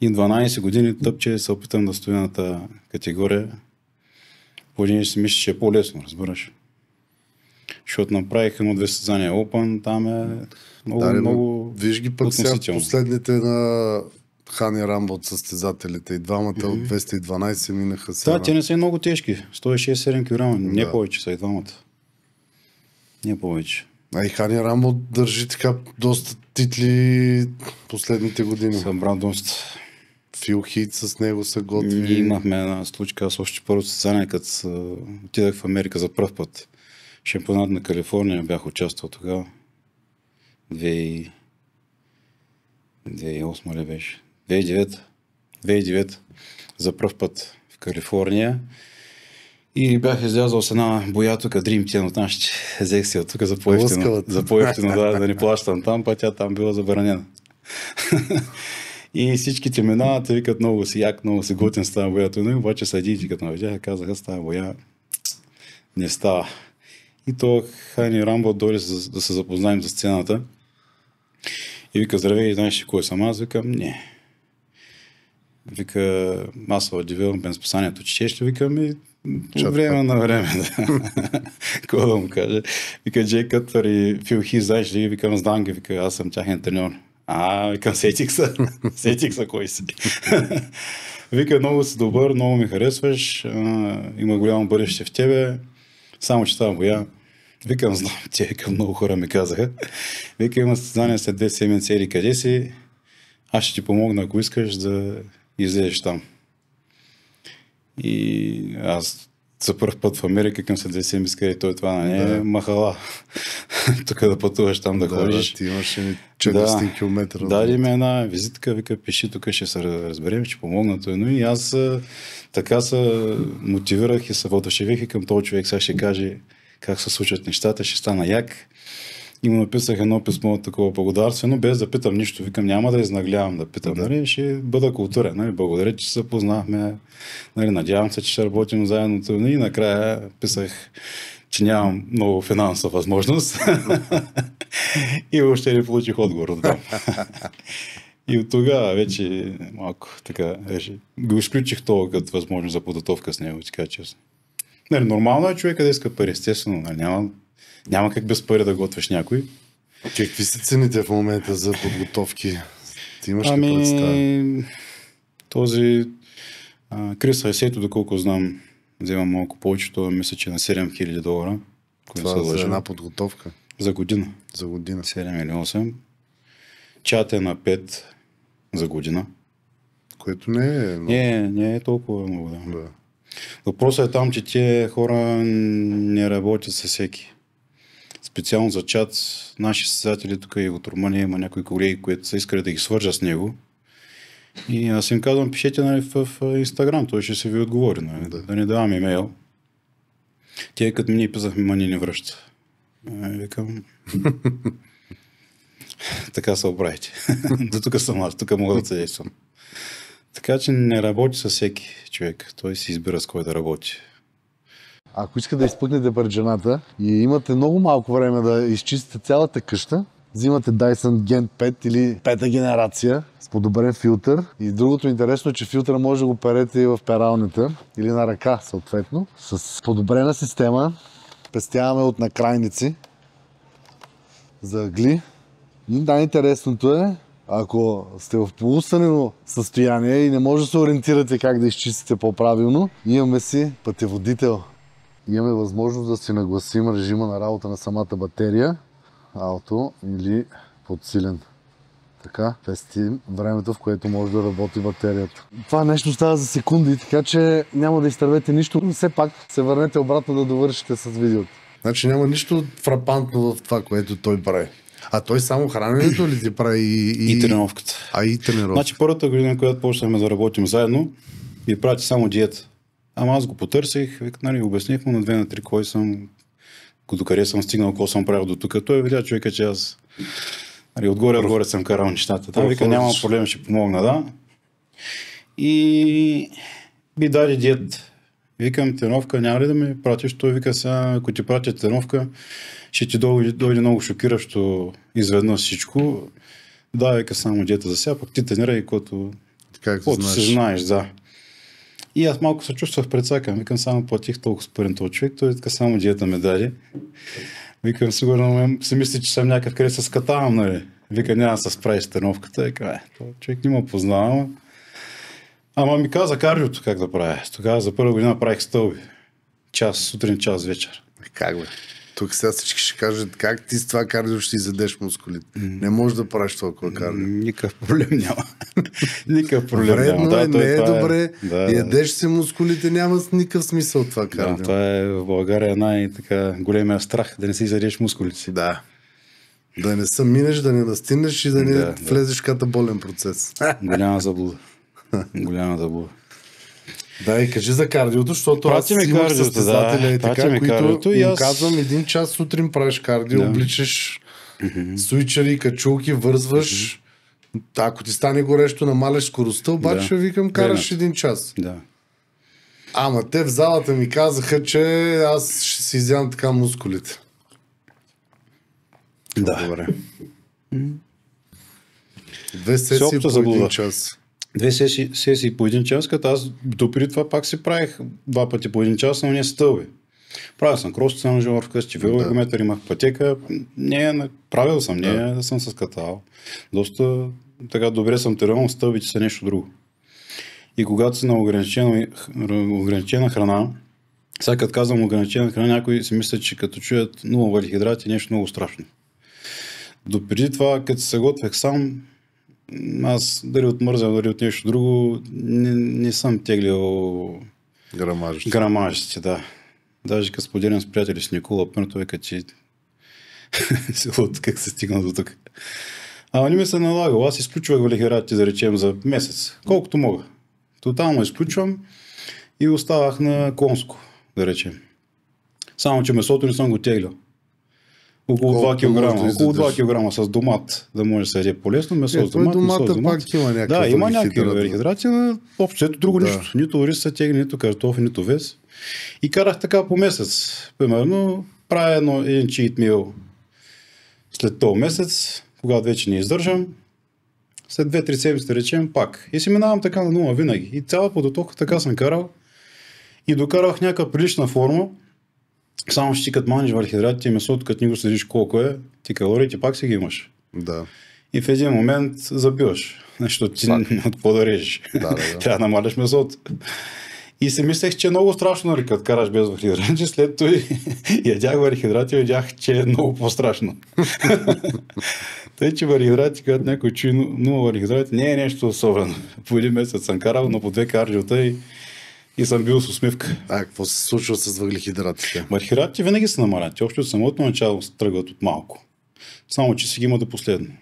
[SPEAKER 2] И 12 години тъпче се опитам да стоя на тази категория. По един си мисля, че е по-лесно, разбираш. Защото направих едно-две състезания Open, там е много, Дали, много Виж ги пък сега
[SPEAKER 1] последните на Хани Рамбо от състезателите и двамата mm-hmm. от 212 минаха сега. Да, те не са
[SPEAKER 2] и много тежки. 167 кг, не да.
[SPEAKER 1] повече са и двамата. Не повече. А и Хани Рамбо държи така доста титли последните години. Събра
[SPEAKER 2] доста. Фил Хит с него са готви. Ние имахме една случка, аз още първо състезание, като отидах в Америка за първ път. Шампионат на Калифорния бях участвал тогава. 2008 ли беше? 2009. 2009. За първ път в Калифорния. И бях излязъл с една боя тук, Dream Team от нашите. Взех тук за по-ефтино. За да, да не плащам там, па тя там била забранена. И всичките минават и викат много си як, много си готин с тази боя. Но нали, обаче съдиите, като видяха, казаха с тази боя не става. И то Хани Рамбо дори да се запознаем за сцената. И вика, здравей, знаеш ли кой съм аз? Викам, не. Вика, аз се удивявам бен списанието, че ще Викам, и време на време, да. Какво да му кажа? Вика, Джей Кътър и Фил Хи, знаеш ли? Викам, знам ги, вика, аз съм тяхен треньор. А, към сетих са. сетих са кой си. Вика, много си добър, много ми харесваш, а, има голямо бъдеще в тебе, само че това боя. Викам, знам, тя към много хора ми казаха. Вика, има състезание след две седмици, или къде си, аз ще ти помогна, ако искаш да излезеш там. И аз за първ път в Америка към след две седмици, и той това, не нали? да. махала. Тук да пътуваш там да, да ходиш. Да, ти имаш 400 да. км. Дали ми една визитка, вика, пиши, тук ще се разберем, ще помогна той. Но и аз така се мотивирах и се въодушевих и към този човек. Сега ще каже как се случват нещата, ще стана як и му написах едно писмо от такова благодарствено, без да питам нищо. Викам, няма да изнаглявам да питам. Да. Нали? Ще бъда културен. Нали? Благодаря, че се познахме, Нали? Надявам се, че ще работим заедно. И накрая писах че нямам много финансова възможност. и въобще не получих отговор от там. и от тогава вече малко така беше. Го изключих това като възможност за подготовка с него, така честно. Нали, нормално е човека да иска пари, естествено. Нали, няма няма как без пари да готвиш някой. какви са цените в момента за подготовки? Ти имаш ами... ли Този а, Крис Айсейто, е доколко знам, взема малко повече, то, мисля, че е на 7000 долара. Това за една подготовка? За година. За година. 7 или 8. Чат е на 5 за година. Което не е... Много... Не, не е толкова много. Да. да. Въпросът е там, че те хора не работят с всеки специално за чат, наши създатели тук и от Румъния има някои колеги, които са искали да ги свържа с него. И аз им казвам, пишете нали, в, Инстаграм, той ще се ви отговори, нали, да. да не давам имейл. Те като ми ни писахме, ма ни не връща. Викам, така се оправите. До тук съм аз, тук мога да действам. Така че не работи с всеки човек. Той си избира с кой да работи.
[SPEAKER 1] Ако искате да изпъкнете парчената и имате много малко време да изчистите цялата къща, взимате Dyson Gen 5 или пета генерация с подобрен филтър. И другото интересно е, че филтъра може да го перете и в пералнята или на ръка съответно. С подобрена система пестяваме от накрайници за гли. И най-интересното е, ако сте в полусънено състояние и не може да се ориентирате как да изчистите по-правилно, имаме си пътеводител имаме възможност да си нагласим режима на работа на самата батерия, ауто или подсилен. Така, пестим времето, в което може да работи батерията. Това нещо става за секунди, така че няма да изтървете нищо, но все пак се върнете обратно да довършите с видеото. Значи няма нищо фрапантно в това, което той прави. А той само храненето ли ти прави и, и... и тренировката? А и
[SPEAKER 2] тренировката. Значи първата година, когато почнахме да работим заедно, и прати само диета. Ама аз го потърсих, век, нали, обясних му на две на три кой съм, докъде съм стигнал, какво съм правил до тук. Той видя човека, че аз нали, отгоре, отгоре съм карал нещата. Той вика, няма проблем, ще помогна, да. И би даде дед. Викам, теновка, няма ли да ме пратиш? Той вика сега, ако ти пратя теновка, ще ти дойде, дойде много шокиращо изведнъж всичко. Да, вика само дета за сега, пък ти тренирай, което Както знаеш. се знаеш, да. И аз малко се чувствах предсакан. Викам, само платих толкова спорен този човек, той така само диета ме даде. Викам, сигурно си мисли, че съм някакъв къде се скатавам, нали? Вика, няма да се справи с тренировката. Вика, е, човек не ме познавам. Ама ми каза кардиото как да правя. Тогава за първа година правих стълби. Час сутрин, час вечер. Как бе? Тук сега всички ще кажат, как ти с това кардио
[SPEAKER 1] ще изведеш мускулит. Mm-hmm. Не можеш да правиш толкова кардио. Никакъв проблем няма. Никакъв проблем Вредно няма. Да, е, не е, е- добре. Да, Ядеш си мускулите, няма никакъв смисъл това
[SPEAKER 2] кардио. Да, това е в България най големия страх, да не си изведеш мускулите. Да.
[SPEAKER 1] Да не се минеш, да не настинеш и да не да, влезеш да. болен процес. Голяма заблуда. Голяма заблуда. Да, и кажи за кардиото, защото аз си имам състезателя да, и така, които кардиото, им аз... казвам един час сутрин правиш кардио, да. обличаш mm-hmm. суичери, качулки, вързваш. Mm-hmm. Ако ти стане горещо, намаляш скоростта, обаче да. викам караш Денат. един час. Да. Ама те в залата ми казаха, че аз ще си изям така мускулите. Да. Добре.
[SPEAKER 2] Две сесии по един час две сесии, сесии по един час, като аз допри това пак си правих два пъти по един час но не стълби. Правил съм кросто съм живор вкъщи, велометър да. имах пътека. Не, правил съм, не да. съм с катал. Доста така добре съм тренирал, стълбите са нещо друго. И когато си на ограничена, ограничена храна, сега като казвам ограничена храна, някои си мислят, че като чуят много валихидрати е нещо много страшно. Допреди това, като се готвех сам, аз дали от мърза, дали от нещо друго, не, не съм теглил грамажите. грамажите да. Даже като споделям с приятели с Никола, първо той че от как се стигна до тук. Ама не ми се налагал, Аз изключвах валихиратите, да речем, за месец. Колкото мога. Тотално изключвам и оставах на конско, да речем. Само, че месото не съм го теглил. Около 2 кг. около 2 кг с домат да може да се яде по-лесно. Месо е, с домат, домата месо с домат. пак има Да, има някакви върхидрати, но общо ето друго да. нищо. Нито рис са тегне, нито картоф, нито вес. И карах така по месец. Примерно правя едно, един чийт мил след този месец, когато вече не издържам, след 2-3 седмици да речем пак. И си минавам така на нула винаги. И цяла подготовка така съм карал. И докарах някаква прилична форма. Само, ще ти като маниш върхидратите и месото, като ни го следиш колко е, ти калориите пак си ги имаш. Да. И в един момент забиваш, защото ти от какво да режеш. Да, да, да. Трябва да намаляш месото. И си мислех, че е много страшно, нали, като караш без върхидрати, след това ядях върхидрати и видях, че е много по-страшно. Тъй, че върхидрати, когато някой чуи но върхидрати, не е нещо особено. По един месец съм карал, но по две кардиота и и съм бил с усмивка. А какво се случва с въглехидратите? Въглехидратите винаги са намалят. Още от самото начало тръгват от малко. Само, че си ги има до последно.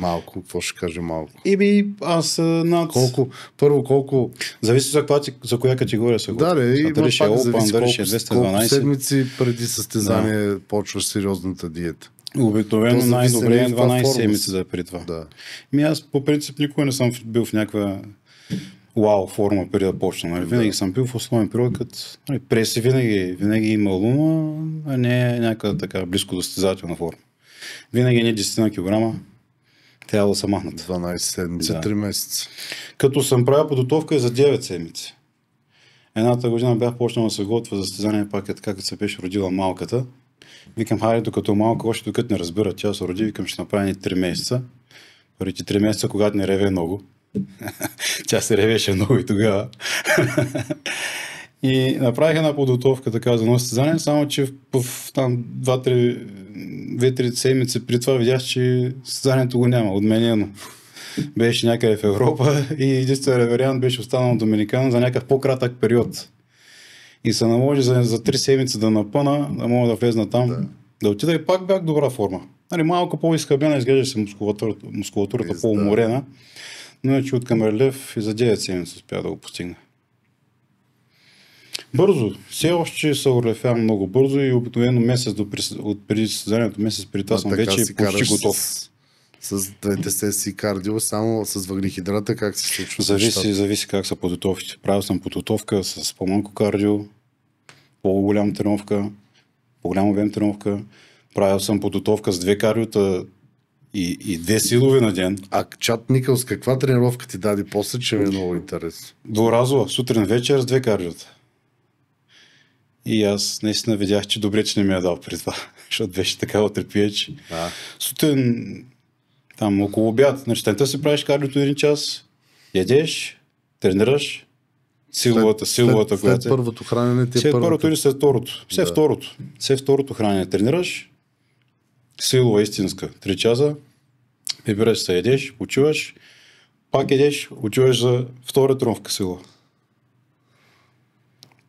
[SPEAKER 2] Малко, какво ще кажа малко? би, аз над... Колко, първо, колко... Зависи за, ти, за коя категория се говори. Да, и дали ще е дали ще е 212. Колко седмици преди състезание
[SPEAKER 1] да. почваш сериозната диета?
[SPEAKER 2] Обикновено най-добре е 12 седмици за е при това. Да. Ми аз по принцип никога не съм бил в някаква вау форма преди да почна. Нали? Винаги съм пил в основен период, като нали, преси винаги, винаги има лума, а не е така близко до състезателна форма. Винаги не 10 кг, трябва да се махнат. 12 седмици, да. 3 месеца. Като съм правил подготовка и за 9 седмици. Едната година бях почнал да се готвя за състезание, пак е така, като се беше родила малката. Викам, хайде, докато е малко, още докато не разбира, тя се роди, викам, ще направи 3 месеца. Първите 3 месеца, когато не реве много, тя се ревеше много и тогава. и направих една подготовка така за едно състезание, само че в, в там 2-3 седмици при това видях, че състезанието го няма, отменено. Беше някъде в Европа и единственият вариант беше останал Доминикан за някакъв по-кратък период. И се наложи за, за 3 седмици да напъна, да мога да влезна там. Да, да отида и пак бях добра форма. Нали, малко по-изхъбена, изглеждаше мускулатурата, мускулатурата по-уморена. Иначе от Камерлев и за 9 седмици успя да го постигне. Бързо. Все още се урлефявам много бързо и обикновено месец до при, от преди създанието, месец преди това съм вече почти готов. С, с двете сесии кардио, само с въглехидрата,
[SPEAKER 1] как се случва? Зависи,
[SPEAKER 2] зависи как са подготовките. Правил съм подготовка с по-малко кардио, по-голяма тренировка, по голяма обем тренировка. Правил съм подготовка с две кардиота, и, и две силови на ден. А Чат Никълс, каква тренировка ти даде после, че ми е много интересно? Дворазова, сутрин вечер с две кардиота. И аз наистина видях, че добре, че не ми е дал при това, защото беше така отрепия, че да. сутрин там около обяд, на щента си правиш кардиото един час, ядеш, тренираш, силовата, силовата, която след първото хранене ти е първото. първото или след второто. Все да. второто. Все второто хранене тренираш, силова истинска. Три часа, прибираш се, едеш, учиваш, пак едеш, учиваш за втора тренировка сила.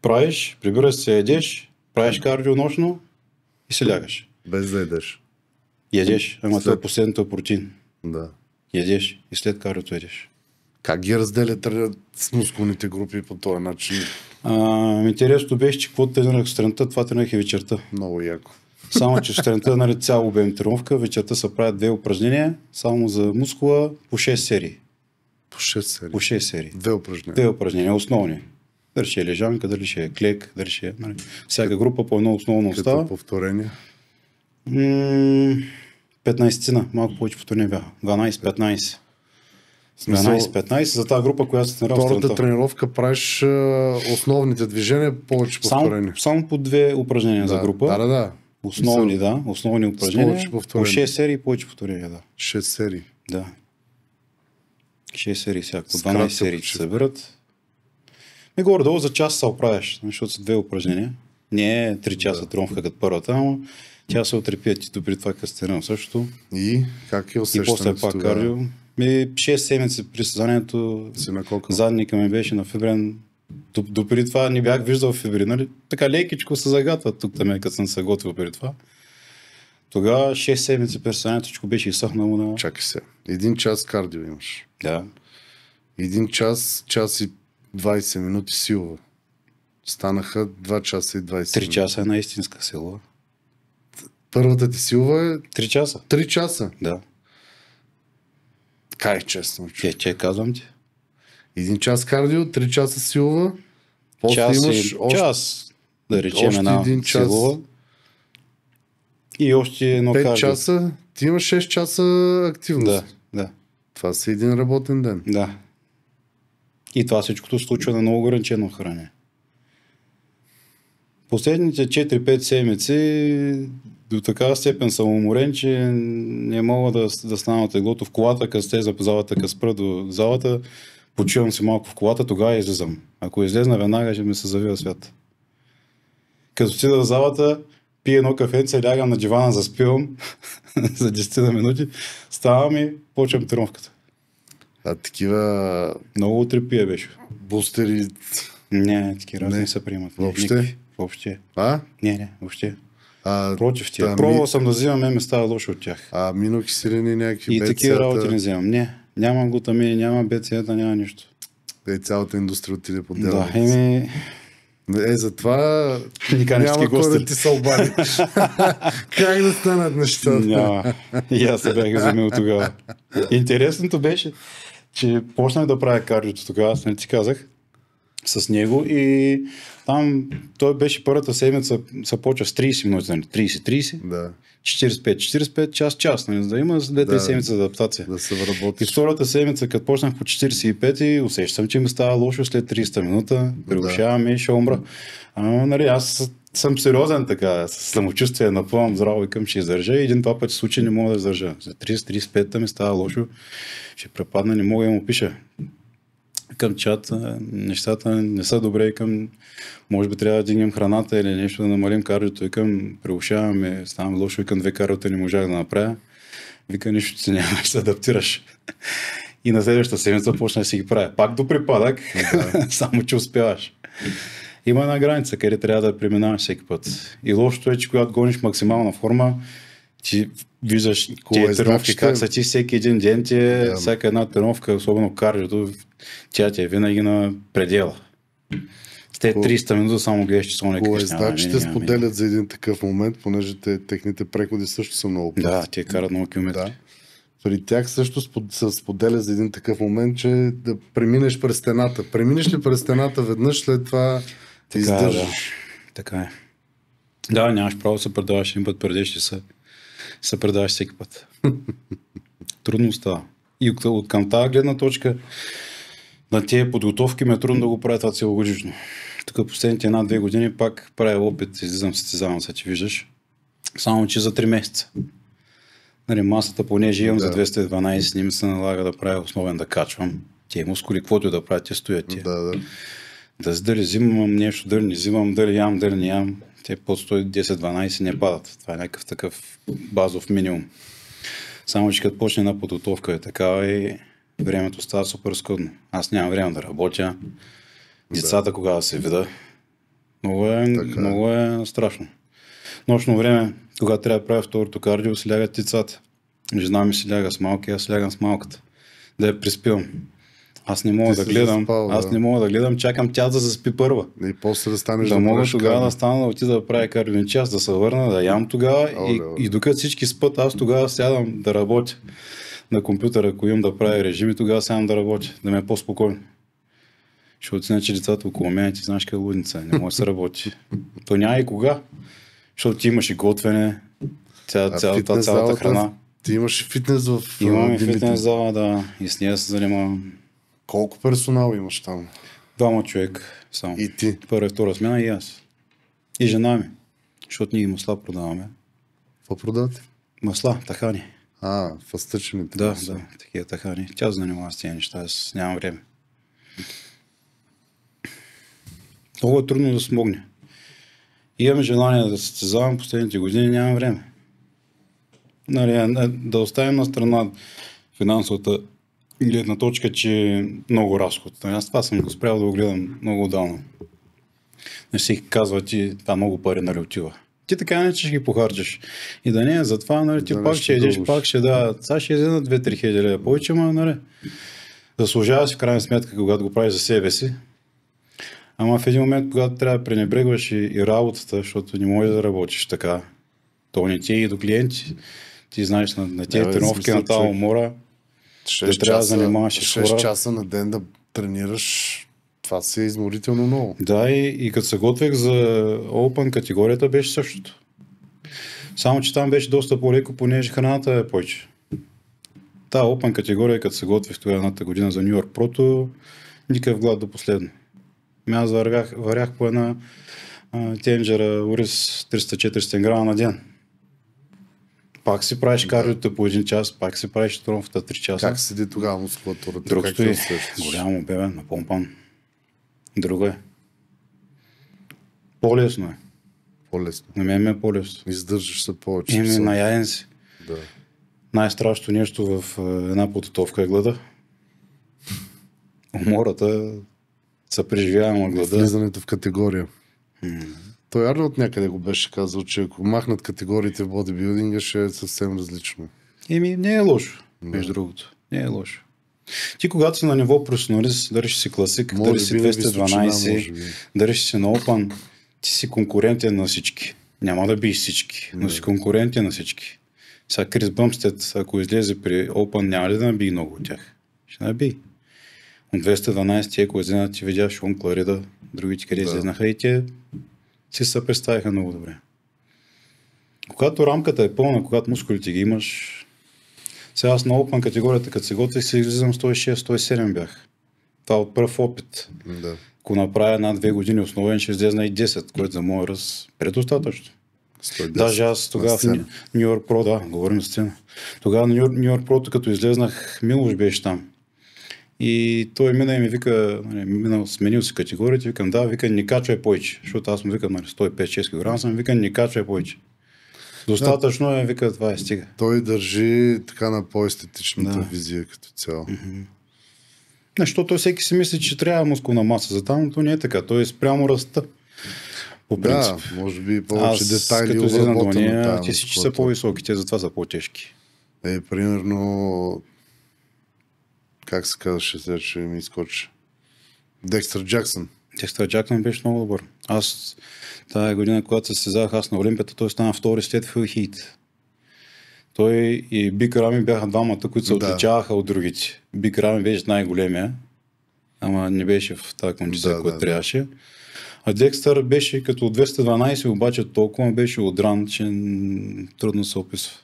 [SPEAKER 2] Правиш, прибираш се, едеш, правиш кардио нощно и се лягаш. Без да едеш. Едеш, ама след... това е последната протин. Да. Едеш и след кардиото едеш. Как ги разделят с мускулните групи по този начин? А, интересното беше, че какво тренирах сутринта, това тренирах и вечерта. Много яко. Само, че сутринта е, нали, цял обем тренировка, вечерта се правят две упражнения, само за мускула по 6 серии. По 6 серии? По 6 серии. Две упражнения? Две упражнения, основни. Дали ще е лежанка, дали ще е клек, дали ще е... Нали. Всяка група по едно основно остава. Като повторение? 15 цена, малко повече повторение бяха. 12-15. 12-15 за тази група, която се тренира. Втората
[SPEAKER 1] тренировка правиш
[SPEAKER 2] основните движения, повече повторения. Само, само по две упражнения да, за група. Да, да, да. Основни, да. Основни упражнения. По 6 серии, повече повторения, да. 6 серии. Да. 6 серии всяко, 12 серии ще съберат. Ми горе-долу за час се оправяш, защото са две упражнения. Не е 3 часа да. тромфка като първата, но тя се отрепи, ти добри това кастерам също. И как е усещането И после пак кардио. Ми 6 седмици при създанието Задника ми беше на фибрен Допри това не бях виждал фибри, нали? Така лекичко се загатва тук там, е, като съм се готвил при това. Тогава 6 седмици персонанието беше изсъхнало на... Чакай се. Един час кардио имаш. Да.
[SPEAKER 1] Един час, час и 20 минути силва. Станаха 2 часа и 20 минути. 3 часа е на истинска сила. Първата ти силва е... 3 часа. 3 часа? Да. Кай честно. Че, че казвам ти. Един час кардио, 3 часа силова,
[SPEAKER 2] после час имаш и, още, час,
[SPEAKER 1] да речем още една един час, силова.
[SPEAKER 2] И още едно 5 кардио. часа, ти имаш 6 часа активност. Да, да. Това са един работен ден. Да. И това всичкото случва на много ограничено хране. Последните 4-5 седмици до такава степен съм уморен, че не мога да, да стана от еглото в колата, къс те за залата, къс спра до залата почивам си малко в колата, тогава излизам. Ако излезна веднага, ще ми се завива свят. Като си в залата, пия едно кафенце, лягам на дивана, заспивам за 10 на минути, ставам и почвам тренировката. А такива... Много утре пия беше. Бустери... Не, такива не. не се приемат. Въобще? Въобще. А? Не, не, въобще. А, Против тях. Та, Пробвал ми... съм да взимам, ме става лошо от тях. А минокиселени някакви И такива работи не взимам. Не, няма глутамини, няма бецията, няма нищо. и е, цялата индустрия отиде по дела. Да, еми... Е, затова
[SPEAKER 1] няма кой да ти се обади.
[SPEAKER 2] как да станат нещата? Няма. И аз се бях изумил тогава. Интересното беше, че почнах да правя кардиото тогава, аз не ти казах, с него и там той беше първата седмица, започва с 30 минути, 30-30, нали? да. 45-45, час-час, нали? за да има след да, седмица за адаптация. Да се работи. И втората седмица, като почнах по 45 ти усещам, че ми става лошо след 30 минута, прегушаваме, да. ще умра. А, нали, аз съм сериозен така, с самочувствие е напълно здраво и към ще издържа. И един два пъти случай не мога да издържа. За 30-35 ми става лошо, ще препадна, не мога да му пиша към чата нещата не са добре и към, може би трябва да дигнем храната или нещо да намалим кардиото и към преушаваме, ставам лошо и към две кардиота не можах да направя. Вика, нищо ти няма, ще се адаптираш. И на следващата седмица почна да си ги правя. Пак до припадък, да. само че успяваш. Има една граница, къде трябва да преминаваш всеки път. И лошото е, че когато гониш максимална форма, ти виждаш тези е тренировки, как са ти всеки един ден, ти е, да. всяка една тренировка, особено кардиото, тя ти е винаги на предела. С те 300 минути само гледаш часовник. Е те споделят
[SPEAKER 1] за един такъв момент, понеже те, техните преходи също са много пъти. Да, те карат много километри. Да. При тях също се споделя за един такъв момент, че да преминеш през стената. Преминеш ли през стената веднъж, след това ти е, издържаш. Да.
[SPEAKER 2] Така е. Да, нямаш право да се предаваш един път, предеш, че са се предаваш всеки път. трудно става. И от, от към тази гледна точка на тези подготовки ме е трудно да го правя това целогодишно. Тук последните една-две години пак правя опит, излизам състезавам се, че виждаш. Само, че за 3 месеца. Нали, масата, понеже имам да. за 212, не ми се налага да правя основен да качвам. Те мускули, каквото и да правят, те стоят. Тия. Да, да. Да, дали взимам нещо, дали не взимам, дали ям, дали не ям. Те под 110-12 не падат. Това е някакъв такъв базов минимум. Само, че като почне на подготовка е така и времето става супер скъдно. Аз нямам време да работя. Децата кога да се вида. Много е, така. Е. много е страшно. Нощно време, когато трябва да правя второто кардио, се лягат децата. Жена ми се ляга с малки, аз лягам с малката. Да я приспивам. Аз не мога да гледам. Заспал, да. Аз не мога да гледам. Чакам тя да заспи първа. И после да стане да, да мога тогава да стана да отида да правя кървен час, да се върна, да ям тогава. Оле, и, оле. и докато всички спът, аз тогава сядам да работя на компютъра, ако имам да правя режими, тогава сядам да работя, да ме е по-спокойно. Защото иначе децата около мен, ти знаеш как лудница, е, не може да се работи. То няма и кога. Защото ти имаш и готвене, ця, ця, цялата, цялата храна.
[SPEAKER 1] Ти имаш фитнес в... Имаме фитнес
[SPEAKER 2] зала, да. И с нея се занимавам. Колко персонал имаш там? Двама човек само. И ти? Първа и втора смяна и аз. И жена ми. Защото ние масла продаваме. Какво продавате? Масла, тахани. А, фастъчените. Да, масла. да, такива тахани. Тя занимава с тези неща, аз нямам време. Много е трудно да смогне. Имам желание да се състезавам последните години, нямам време. Нали, е, е, да оставим на страна финансовата гледна точка, че е много разход. Нали, аз това съм го спрял да го гледам много отдавна. Не си казва ти, това много пари нали отива. Ти така не че ще ги похарчиш. И да не е, затова нали, ти да, пак ще едеш, пак ще да, сега ще изедна на 2-3 хиляди лева повече, ма нали. Заслужава си в крайна сметка, когато го правиш за себе си. Ама в един момент, когато трябва да пренебрегваш и, и работата, защото не можеш да работиш така, то не ти е и до клиенти, ти знаеш на, на тези да, тренировки, на тази умора. 6 да трябва да занимаваш 6 хора. часа на ден да тренираш, това си е изморително много. Да, и, и като се готвех за Open категорията беше същото. Само, че там беше доста по-леко, понеже храната е повече. Та Open категория, като се готвих тогава едната година за Нью Йорк Прото, никакъв глад до последно. Ами аз варях, варях по една а, тенджера урис 300-400 грама на ден. Пак си правиш да. кардиото по един час, пак си правиш тромфата три часа. Как седи тогава мускулатурата? Друг стои. Е Голям обем на помпан. Друго е. По-лесно е. По-лесно. На мен е по-лесно. Издържаш се повече. Ими наяден си. Да. Най-страшното нещо в е, една подготовка е глада. Умората се преживява глада. Влизането в категория.
[SPEAKER 1] Той от някъде го беше казал, че ако махнат категориите в бодибилдинга, ще е съвсем
[SPEAKER 2] различно. Еми, не е лошо, да. между другото. Не е лошо. Ти когато си на ниво професионалист, дариш си класик, дариш си 212, дариш си на Open, ти си конкурентен на всички. Няма да бий всички, но си конкурентен на всички. Сега Крис Бъмстед, ако излезе при Open, няма ли да наби много от тях? Ще наби. От 212 ти, ако изненадат, е ти видяш Шон Кларида, другите къде да. излезнаха и те си се представиха много добре. Когато рамката е пълна, когато мускулите ги имаш, сега аз на Open категорията, като се готвих, си излизам 106-107 бях. Това е от пръв опит. Да. Ако направя една-две години основен, ще излезна и 10, което за моя раз предостатъчно. 110. Даже аз тогава в Нью Йорк Про, да, говорим с сцена. Тогава Нью Йорк Про, като излезнах, Милош беше там. И той мина и ми вика, нали, минал, сменил си категорията, викам да, вика не качвай повече, защото аз му викам нали, 105-6 кг съм, вика не качвай повече. Достатъчно е, вика това е стига. Той държи така на по-естетичната да. визия като цяло. Mm-hmm. Защото всеки си мисли, че трябва мускулна маса за там, но то не е така. Той е спрямо ръста. По принцип. Да, може би повече Аз, детайли като на до нея, си, че са по-високи, те затова са по-тежки.
[SPEAKER 1] Е, примерно, как се казваше, сега ще ми
[SPEAKER 2] изкочи. Декстър Джаксън. Декстър Джаксън беше много добър. Аз тази година, когато се състезах аз на Олимпията, той стана втори след Фил Хит. Той и Биг Рами бяха двамата, които се да. отличаваха от другите. Биг Рами беше най-големия, ама не беше в тази кондиция, да, която да, трябваше. А Декстър беше като 212, обаче толкова беше отран, че трудно се описва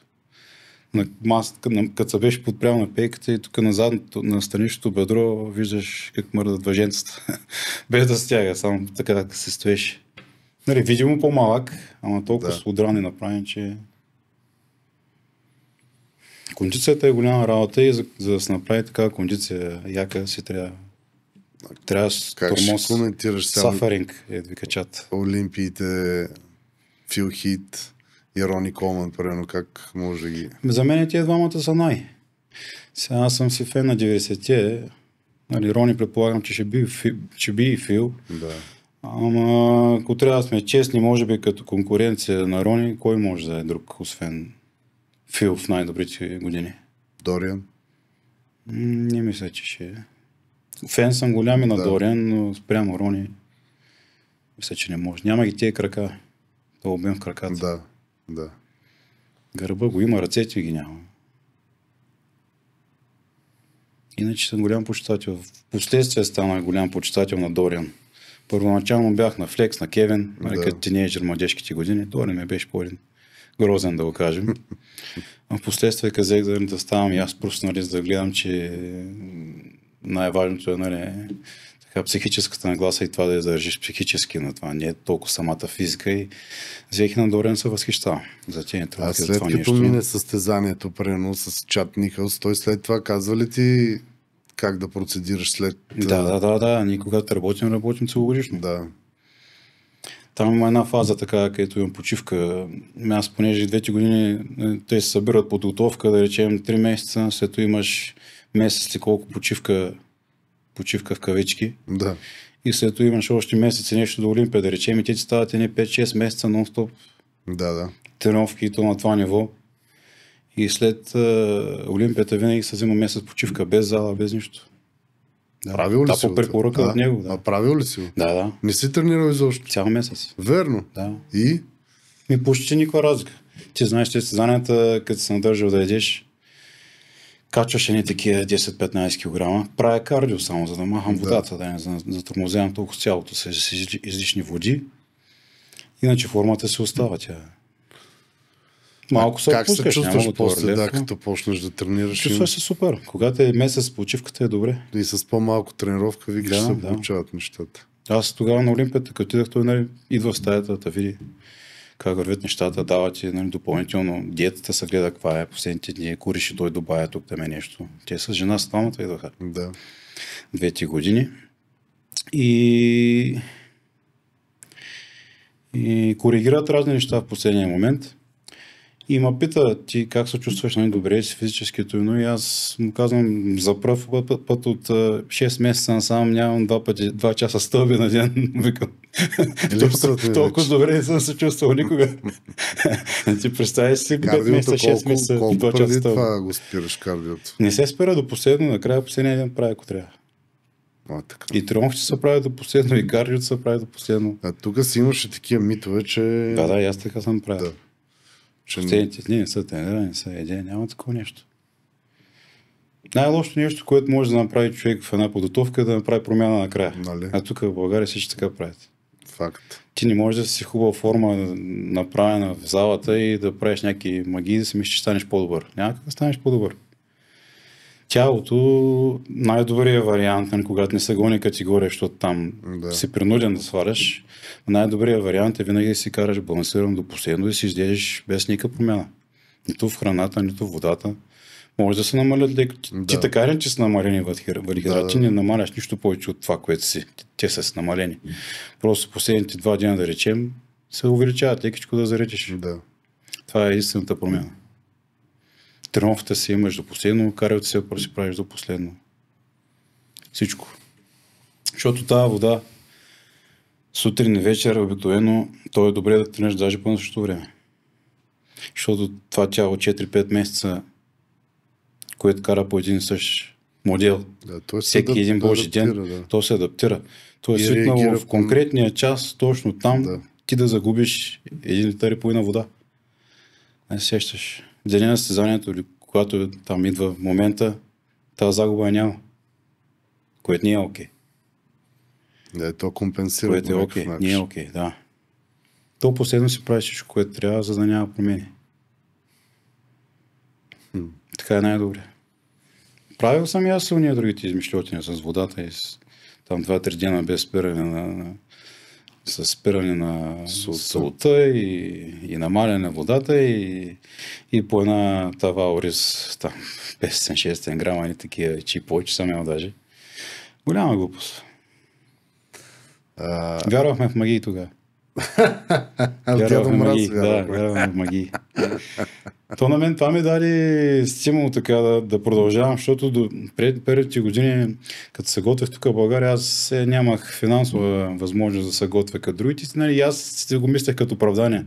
[SPEAKER 2] на масата, като се беше подпрял на пейката и тук на задното, на страничното бедро виждаш как мърдат въженцата. Без да стяга, само така да се стоеше. Нали, видимо по-малък, ама толкова да. слодран и направен, че... Кондицията е голяма работа и за, за да се направи такава кондиция яка си трябва трябва как тормоз, ще коментираш сам... е да ви качат. Олимпиите, Филхит, и Рони Колман, примерно, как може да ги... Ами, за мен тия двамата са най. Сега аз съм си фен на 90-те. Нали, Рони предполагам, че ще би, ще би и Фил. Да. Ама, ако трябва да сме честни, може би като конкуренция на Рони, кой може да е друг, освен Фил в най-добрите години? Дориан? Не мисля, че ще е. Фен съм голям и на да. Дориан, но спрямо Рони мисля, че не може. Няма ги тези крака. Да обем в краката. Да. Да. Гърба го има, ръцете ги няма. Иначе съм голям почитател. В последствие стана голям почитател на Дориан. Първоначално бях на Флекс, на Кевин, да. като тинейджър младежките години. Дориан ме беше по един грозен, да го кажем. А в последствие казах да, да ставам и аз просто нали, да гледам, че най-важното е нали, така, психическата нагласа и това да я държиш психически на това, не е толкова самата физика и Зехина Дорен се възхищава за тия А след това като нещо... мине състезанието,
[SPEAKER 1] примерно с Чат Никълс, той след това казва ли ти как да процедираш след...
[SPEAKER 2] Да, да, да, да. Ние когато работим, работим целогодишно. Да. Там има една фаза така, където имам почивка. Ами аз понеже двете години е, те се събират подготовка, да речем 3 месеца, след това имаш месец и колко почивка почивка в кавички. Да. И след това имаш още месеци нещо до Олимпия, да речем, и те ти стават едни 5-6 месеца нон-стоп. Да, да. Тренировки и то на това ниво. И след а, Олимпията винаги се взима месец почивка, без зала, без нищо. Да, правил ли да, си? по препоръка да, от него. Да.
[SPEAKER 1] А правил ли си?
[SPEAKER 2] Да, да. Не си тренирал изобщо? Цял месец. Верно. Да. И? Ми почти никаква разлика. Ти знаеш, че съзнанието, като се надържал да едеш, качваш едни такива 10-15 кг, правя кардио само, за да махам да. водата, да не затормозявам толкова цялото с излишни води. Иначе формата се остава тя. Е.
[SPEAKER 1] Малко се Как отпускаш, се чувстваш после, да,
[SPEAKER 2] като почнеш да тренираш? Чувстваш се супер. Когато е месец почивката е добре. И с по-малко тренировка ви да, се да. получават нещата. Аз тогава на Олимпията, като отидах, той нали, идва в стаята да види как вървят нещата, дават и нали, допълнително. Диетата се гледа каква е последните дни, е куриши, той дой добавя тук да ме нещо. Те с жена с двамата идваха. Да. Двете години. И... И коригират разни неща в последния момент. И ме пита, ти как се чувстваш най-добре нали, си физически но и аз му казвам, за пръв път, път, път от 6 месеца насам нямам два, пъти, два часа стълби на ден. Викам, толкова, добре не съм се чувствал никога. ти представяш си 5 месеца, 6 месеца, колко, колко преди това
[SPEAKER 1] го спираш кардиото?
[SPEAKER 2] Не се спира до последно, накрая последния ден прави, ако трябва. А, така. И триумф ще се прави до последно, и кардиото се прави до последно. А тук си имаше такива митове, че... Да, да, аз така съм правил. Да. Че... Щетите ли не са е тренирани, не са едени, няма такова нещо. Най-лошото нещо, което може да направи човек в една подготовка е да направи промяна накрая. Нали? А тук в България всички така правят. Факт. Ти не можеш да си хубава форма направена в залата и да правиш някакви магии да си мислиш, че станеш по-добър. Няма как да станеш по-добър тялото най-добрият вариант, нали, когато не се гони категория, защото там да. си принуден да сваляш, най-добрият вариант е винаги да си караш балансиран до последно и си изделиш без никаква промяна. Нито в храната, нито в водата. Може да се намалят Да. Ти така е, че са намалени въглехидрати, да, да. не намаляш нищо повече от това, което си. Те са намалени. Просто последните два дни, да речем, се увеличават лекичко да заречеш. Да. Това е истината промяна тренировката си имаш до последно, каралото си си правиш до последно. Всичко. Защото тази вода сутрин и вечер обикновено то е добре да тренеш даже по същото време. Защото това тяло 4-5 месеца, което кара по един и същ модел, да, се всеки адап... един божи ден, да. то се адаптира. То е свикнало в конкретния час, точно там, да. ти да загубиш един литър и половина вода. Не сещаш деня на състезанието или когато там идва в момента, тази загуба я няма. Което не е окей. Okay. Да, е, то компенсира. Което е окей, okay, не е окей, okay, да. То последно си прави всичко, което трябва, за да няма промени. Така е най-добре. Правил съм и аз уния другите измишлетини с водата и с там два-три дена без спиране на, на, с спиране на солта и, и намаляне на водата и, и по една тава ориз, там 5-6 грама и такива, че повече съм имал даже. Голяма глупост. А... Вярвахме в магии тогава. вярвахме в магии, да, вярвахме в магии. То на мен това ми даде стимул така да, да продължавам, защото до пред, първите години, като се готвях тук в България, аз нямах финансова възможност да се готвя като другите. Нали, аз си го мислех като оправдание.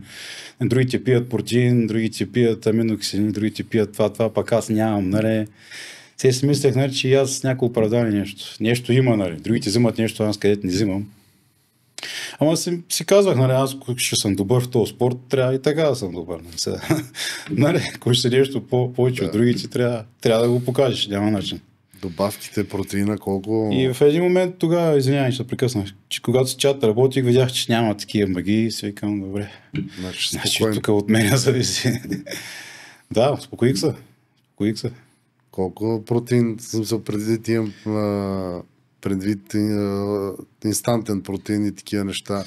[SPEAKER 2] Другите пият протеин, другите пият аминоксини, другите пият това, това, пак аз нямам. Нали. Се си мислех, нали, че аз някакво оправдание нещо. Нещо има, нали. Другите взимат нещо, аз където не взимам. Ама си, си казвах, нали, аз ще съм добър в този спорт, трябва и така да съм добър. Нали, нали ако ще нещо по- повече да. от другите, трябва, трябва да го покажеш, няма начин. Добавките, протеина, колко... И в един момент тогава, извинявай, ще прекъснах, че когато с чат работих, видях, че няма такива магии и си викам, добре, значи, значи тук от мен зависи. да, успокоих се.
[SPEAKER 1] Успокоих се. Колко протеин съм се преди да имам предвид инстантен протеин и такива неща?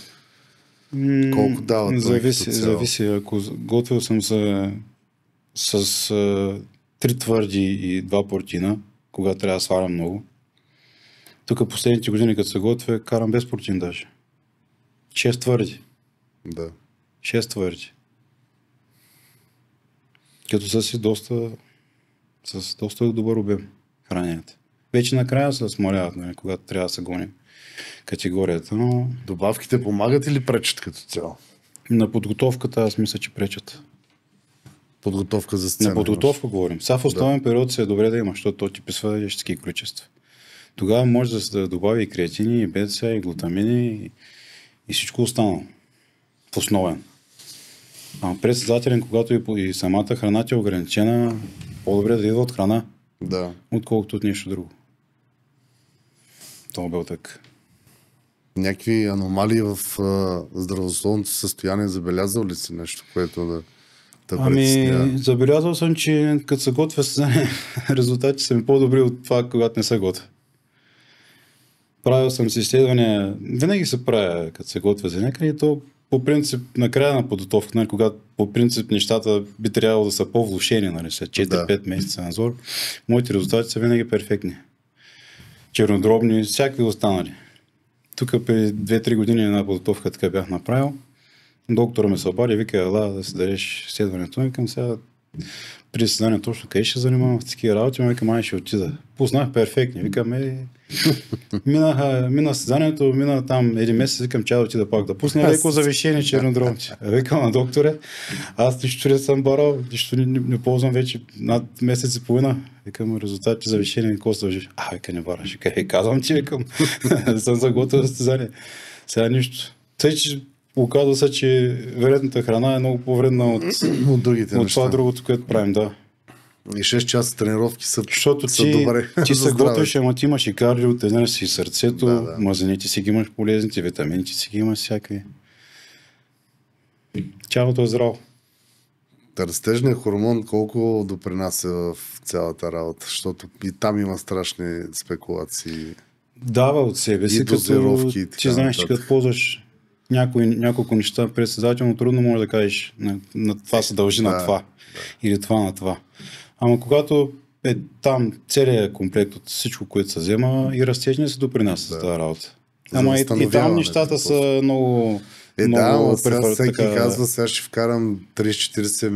[SPEAKER 1] Колко дават? Зависи, зависи.
[SPEAKER 2] Ако готвил съм се с а, три твърди и два портина, когато трябва да сваля много. Тук последните години, като се готвя, карам без портин даже. Шест твърди. Да. Шест твърди. Като са си доста, с доста добър обем храненето. Вече накрая се смаляват, нали, когато трябва да се гони категорията. Но... Добавките помагат или пречат като цяло? На подготовката аз мисля, че пречат. Подготовка за сцена. На подготовка имаш. говорим. Сега в основен да. период се е добре да има, защото то ти писва ежетски количества. Тогава може да се добави и креатини, и БЦА, и глутамини, и, и всичко останало. В основен. А през създателен, когато и, и самата храна ти е ограничена, по-добре да идва от храна, да. отколкото от нещо друго.
[SPEAKER 1] Тома так. Някакви аномалии в а, здравословното
[SPEAKER 2] състояние забелязал ли си нещо, което да... Да ами, забелязал съм, че като се готвя състезание, резултатите са ми по-добри от това, когато не се готвя. Правил съм си изследвания, винаги се правя, като се готвя за някъде и то по принцип, на края на подготовка, нали, когато по принцип нещата би трябвало да са по-влушени, нали, след 4-5 да. месеца назор, моите резултати са винаги перфектни чернодробни, всякакви останали. Тук при 2-3 години една подготовка така бях направил. Доктор ме се обади, вика, ела да си дадеш следването. Викам сега, при съзнание точно къде ще занимавам с такива работи, ме вика, май ще отида. Познах перфектни, викаме, минаха, мина съзнанието, мина там един месец, викам, чай да отида пак да пусна леко завишение чернодромче. Е, викам на докторе, аз нищо не съм барал, нищо не, не, не, ползвам вече над месец и половина. Викам, резултати, завишение не коства живи. А, вика, не бараш. Е, казвам ти, викам, съм заготвил състезание. Сега нищо. Тъй, че Оказва се, че вредната храна е много повредна от, от, другите от това другото, което правим, да. И 6 часа тренировки са, Защото са ти, добре. Ти се готвиш, ама ти имаш и кардио, те знаеш нали, си сърцето, да, да. мазените си ги имаш полезните, витамините си ги имаш всякакви. Тялото е здраво. Растежният хормон колко допринася
[SPEAKER 1] в цялата работа, защото и там има страшни спекулации.
[SPEAKER 2] Дава от себе си, и като ти знаеш, че като ползваш някои, няколко неща председателно трудно може да кажеш на, на това се дължи да, на това да. или това на това. Ама когато е там целият комплект от всичко, което се взема и растежния се допринася да. за тази работа. Ама и, и там нещата са много... Е, много да, но сега всеки така... казва,
[SPEAKER 1] сега ще вкарам 30-40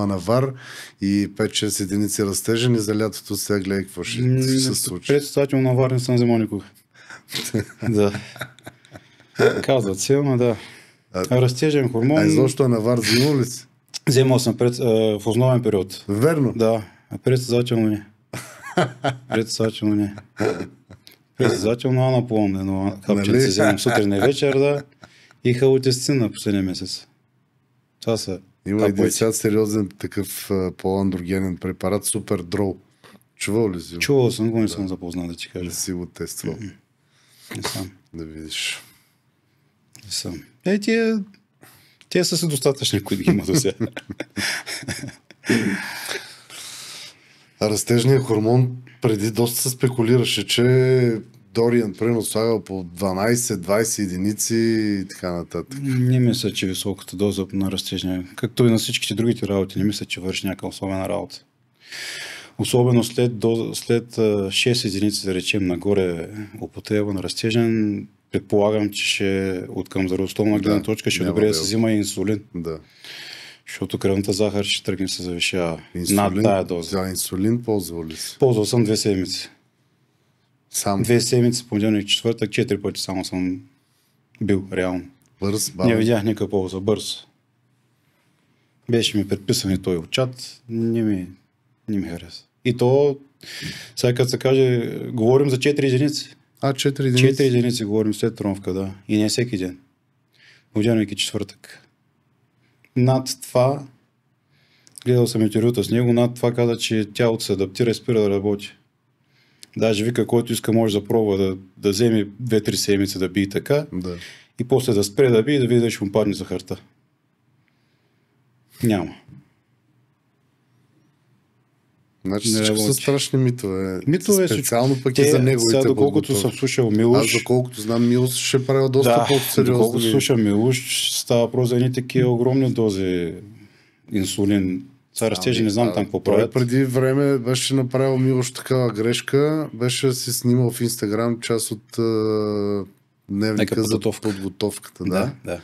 [SPEAKER 1] мг на вар и 5-6 единици разтежени за лятото сега гледай какво ще, се случи. Председател на вар не съм взема никога.
[SPEAKER 2] да. Казват се, ама да. А, Растежен хормон. А защо на вар взимал ли си? Вземал съм пред, а, в основен период. Верно? Да. Предсъзнателно не. Предсъзнателно не. Предсъзнателно но едно нали? си вземам сутрин и вечер, да. И халотестин на последния месец. Това са има Капойте. един сега сериозен такъв по-андрогенен препарат,
[SPEAKER 1] супер дрол. Чувал ли си? Чувал съм го, не да. съм запознал, да ти кажа. Не си го тествал.
[SPEAKER 2] Не съм. Да видиш. Не съм. Е, тия, Те са се достатъчни, които ги има до сега.
[SPEAKER 1] Растежният хормон преди доста се спекулираше, че Дориан примерно слага по 12-20 единици и така нататък. Не мисля, че високата
[SPEAKER 2] доза на растежния, както и на всичките другите работи, не мисля, че върши някаква особена работа. Особено след, доза, след 6 единици, да речем, нагоре употреба на растежен, предполагам, че ще от към здравословна гледна да, точка ще е добре да е се взима инсулин. Да. Защото кръвната захар ще тръгне се завишава над тая доза. За инсулин ползвал ли си? Ползвал съм две седмици. Сам? Две седмици, понеделник, четвъртък, четири пъти само съм бил, реално. Бърз, бавен? Не видях никаква полза, бърз. Беше ми предписан и той от чат, не ми, не ми хареса. И то, сега като се каже, говорим за четири единици. А, 4 единици? 4 единици говорим след тромвка, да. И не всеки ден. Понеделник и четвъртък. Над това, гледал съм интервюта с него, над това каза, че тялото се адаптира и спира да работи. Даже вика, който иска може да пробва да, да вземе 2-3 седмици да би и така. Да. И после да спре да би и да види да ще му падне захарта. Няма.
[SPEAKER 1] Значи не всичко са страшни митове. Митове е Специално пък и за него. сега, доколкото съм слушал Милош... Аз доколкото знам Милош ще правя доста да, по-сериозни... Доколкото слушам
[SPEAKER 2] Милош, става въпрос за едни такива огромни дози инсулин. Сега растежи, не знам а, там какво правят. Преди
[SPEAKER 1] време беше направил Милош такава грешка. Беше си снимал в Инстаграм част от дневника за подготовката. Да. да, да.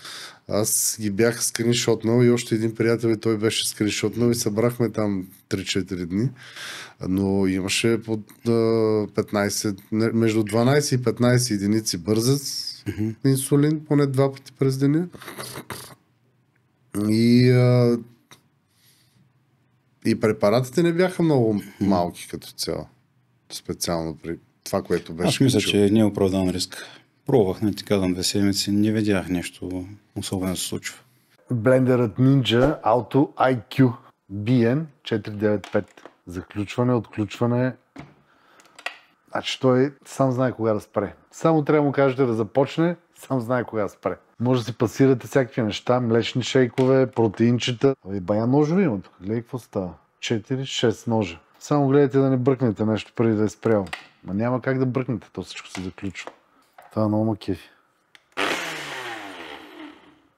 [SPEAKER 1] Аз ги бях скриншотнал и още един приятел и той беше скриншотнал и събрахме там 3-4 дни. Но имаше под 15, между 12 и 15 единици бързец mm-hmm. инсулин, поне два пъти през деня. И, а, и препаратите не бяха
[SPEAKER 2] много малки като цяло. Специално при това, което беше. Аз мисля, че не е оправдан риск. Пробвах, не ти казвам, две седмици, не видях нещо особено се случва. Блендерът Ninja Auto IQ BN495.
[SPEAKER 1] Заключване, отключване. Значи той сам знае кога да спре. Само трябва да му кажете да започне, сам знае кога да спре. Може да си пасирате всякакви неща, млечни шейкове, протеинчета. Абе, бая ножове има тук. Гледай какво става. 4-6 ножа. Само гледайте да не бръкнете нещо преди да е спрял. Ма няма как да бръкнете, то всичко се заключва. Това е много макив.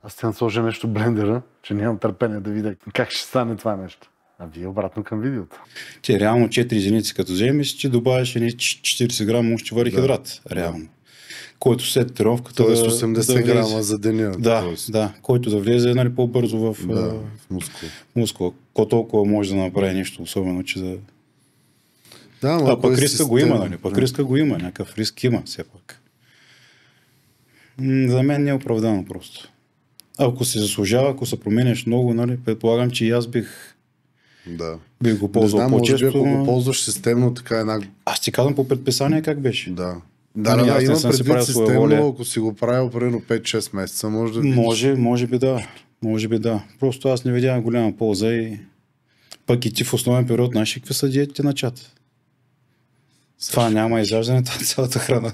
[SPEAKER 1] Аз трябва насложа сложа нещо
[SPEAKER 2] блендера, че нямам търпение да видя как ще стане това нещо. А вие обратно към видеото. Ти реално 4 зеници като вземеш, че добавяш 40 грама още варихидрат. Да. Реално. Който след тренировката. Тоест 80 да, грама за деня. Да, тоест. да. Който да влезе нали, по-бързо в, да, в мускул. Ко толкова може да направи нещо, особено, че да. Да, а пък е риска го има, нали? Пък риска го има, някакъв риск има все пак. За мен не е оправдано просто. Ако се заслужава, ако се променяш много, нали, предполагам, че и аз бих да. Бих го ползвал не знам, по-често. Може би, ако го ползваш системно, така една... Аз ти казвам по предписание как беше. Да. Да, да, нали, да, имам предвид системно, воля. ако си го правил примерно 5-6 месеца, може да видиш. Може, може би да. Може би да. Просто аз не видях голяма полза и пък и ти в основен период наши какви са диетите на чат. Също. Това няма изяждане на е цялата храна.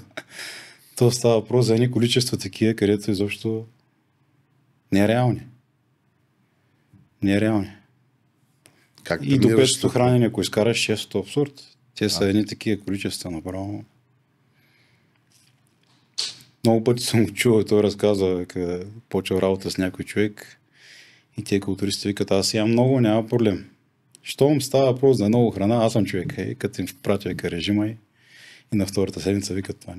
[SPEAKER 2] То става въпрос за едни количества такива, където изобщо нереални. Е нереални. Е как и до 500 хранене, ако изкараш 600 абсурд. Те са едни такива количества направо. Много пъти съм го чувал и той разказва, къде работа с някой човек и тия културисти викат, аз ям много, няма проблем. Щом става въпрос за много храна, аз съм човек, е, като им пратя режима и и на втората седмица викат това.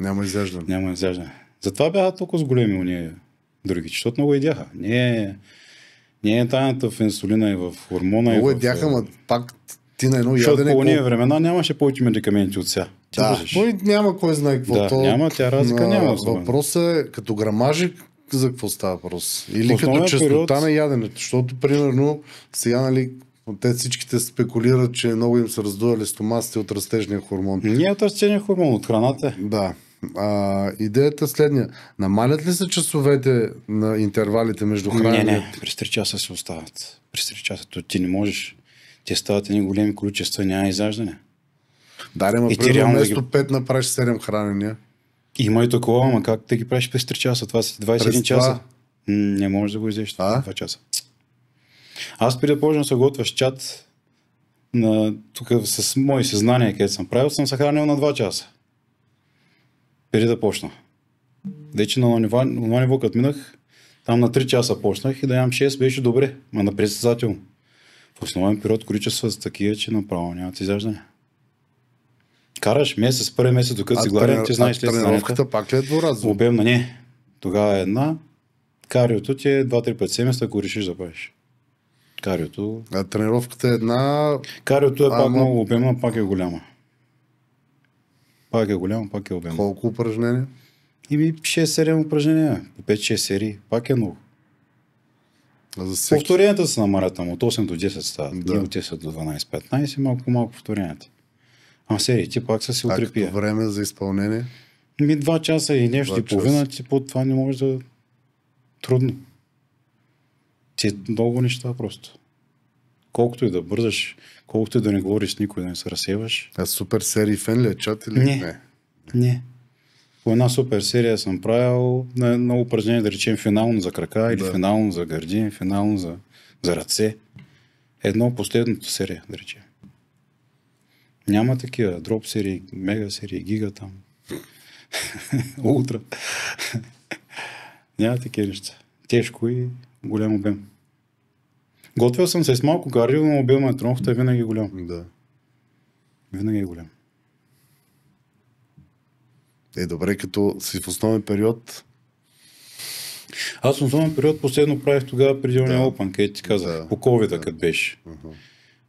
[SPEAKER 2] Няма изяждане. Няма изяждане. Затова бяха толкова с големи уния други, защото много едяха. Не е, не е тайната в инсулина и в хормона. Много и но ма пак
[SPEAKER 1] ти на едно Защото ядене... по уния времена
[SPEAKER 2] нямаше повече медикаменти от сега. да,
[SPEAKER 1] той няма кой знае какво. Да, то... няма, тя разлика няма. Въпросът е като грамажи за какво става въпрос? Или като частота период... на яденето, защото примерно сега нали, те всичките спекулират, че много им са раздували стомасите от растежния хормон. Не от растежния хормон, от храната. Да. А, идеята е следния. Намалят ли се часовете на интервалите между храните? Не, не.
[SPEAKER 2] През 3 часа се остават. През 3 часа. То ти не можеш. Те стават едни големи количества, няма изяждане. Да, ма, и примерно, вместо да ги... 5 направиш 7 хранения. Има и такова, ама как да ги правиш през 3 часа? Това са 21 часа. Не можеш да го изяждаш. 2 часа. Аз преди да почна да се готвя с чат, на, тук с мои съзнания, където съм правил, съм съхранил на 2 часа. Преди да почна. Вече на това ниво, като минах, там на 3 часа почнах и да имам 6 беше добре, ма на председател, В основен период количества са такива, че направо нямат изяждане. Караш месец, първи месец, докато си гладен, ти знаеш ли Тренировката пак ли е дворазово? Обемна не. Тогава е една, кариото ти е 2-3 пъти семеста, ако решиш да правиш. Кариото. А тренировката е една. Кариото е пак много обема, пак е голяма. Пак е голяма, пак е обема. Колко упражнения? Ими 6-7 упражнения, по 5-6 серии, пак е много. А за всеки... Повторенията се намалят там от 8 до 10 стават. Да. И от 10 до 12-15, малко малко повторенията. А сериите пак са се укрепи. време за изпълнение? Ми 2 часа и нещо и половина, по това не може да... Трудно. Те много неща просто. Колкото и да бързаш, колкото и да не говориш с никой, да не се разсеваш. А супер серии фен ли е чат или не? Не. не. По една супер серия съм правил на, едно упражнение, да речем финално за крака, или финално за гърди, финално за, за ръце. Едно последното серия, да речем. Няма такива дроп серии, мега серии, гига там. Ултра. Няма такива неща. Тежко и голям обем. Готвил съм се с малко гарри, но обема на тромфата е винаги голям. Да. Винаги е голям. Е, добре, като си в основен период, аз в основен период последно правих тогава преди да. Open, където ти казах, да. по covid да. като беше. Uh-huh.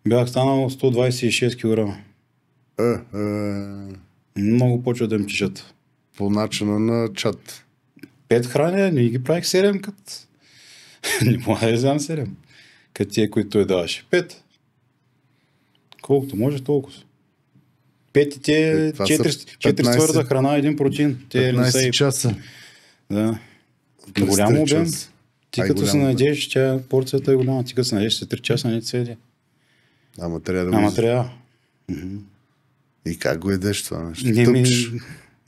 [SPEAKER 2] Бях станал 126 кг. Е, е... Много почва да им чешат. По начина на чат. Пет храня, не ги правих 7 като не мога да издам 7. Като тия, които той е даваше. 5. Колкото може, толкова. Петите, 4 твърда храна, един протеин. Те 15 часа. Да. Голям обем. Ти е като се надееш, тя порцията е голяма. Ти като се надеждаш, 3 часа не ти Ама трябва
[SPEAKER 1] да Ама трябва. И как го едеш това нещо? Не, Тъпиш. Ми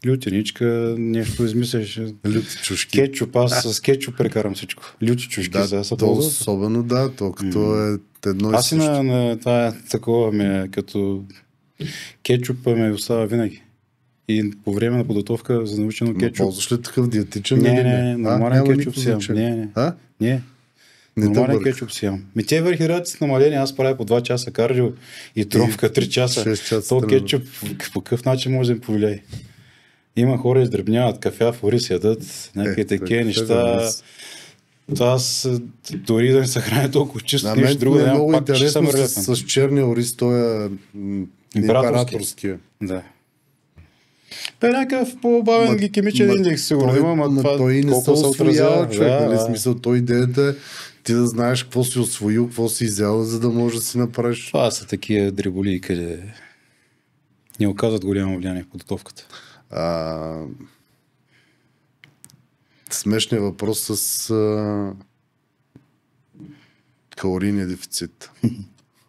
[SPEAKER 2] лютиничка, нещо измисляш. Люти
[SPEAKER 1] чушки. Кетчуп, аз с
[SPEAKER 2] кетчуп прекарам
[SPEAKER 1] всичко. Люти чушки. Да, сега то ползват. особено да, то като mm. е едно аз и
[SPEAKER 2] на, на, това е такова ми е, като кетчупа ме остава винаги. И по време на подготовка за научено Но кетчуп. Ползваш ли такъв диетичен? Не, не, не, не нормален кетчуп си Не, не. А? Не. Не Нормален кетчуп си имам. Ми те върхидратите са намалени, аз правя по 2 часа кардио и тромка 3 часа. 6 часа То кетчуп по какъв начин може да им повлияе? Има хора, издребняват кафя в орис, ядат някакви е, такива е, неща. Това аз дори да не съхраня толкова чисто да, нещо друго, е да много пак, интересно с, с черния ориз, той
[SPEAKER 1] е императорския. Да.
[SPEAKER 2] Той е някакъв по-бавен гликемичен индекс, сигурно той, има, но това той не се освоява човек, нали, да, нали? Да. Смисъл,
[SPEAKER 1] той идеята е ти да знаеш какво си освоил, какво си изял, за да можеш да си направиш. Това са такива дреболии, къде Не оказват голямо влияние в подготовката. А, смешният въпрос с а,
[SPEAKER 2] калорийния дефицит.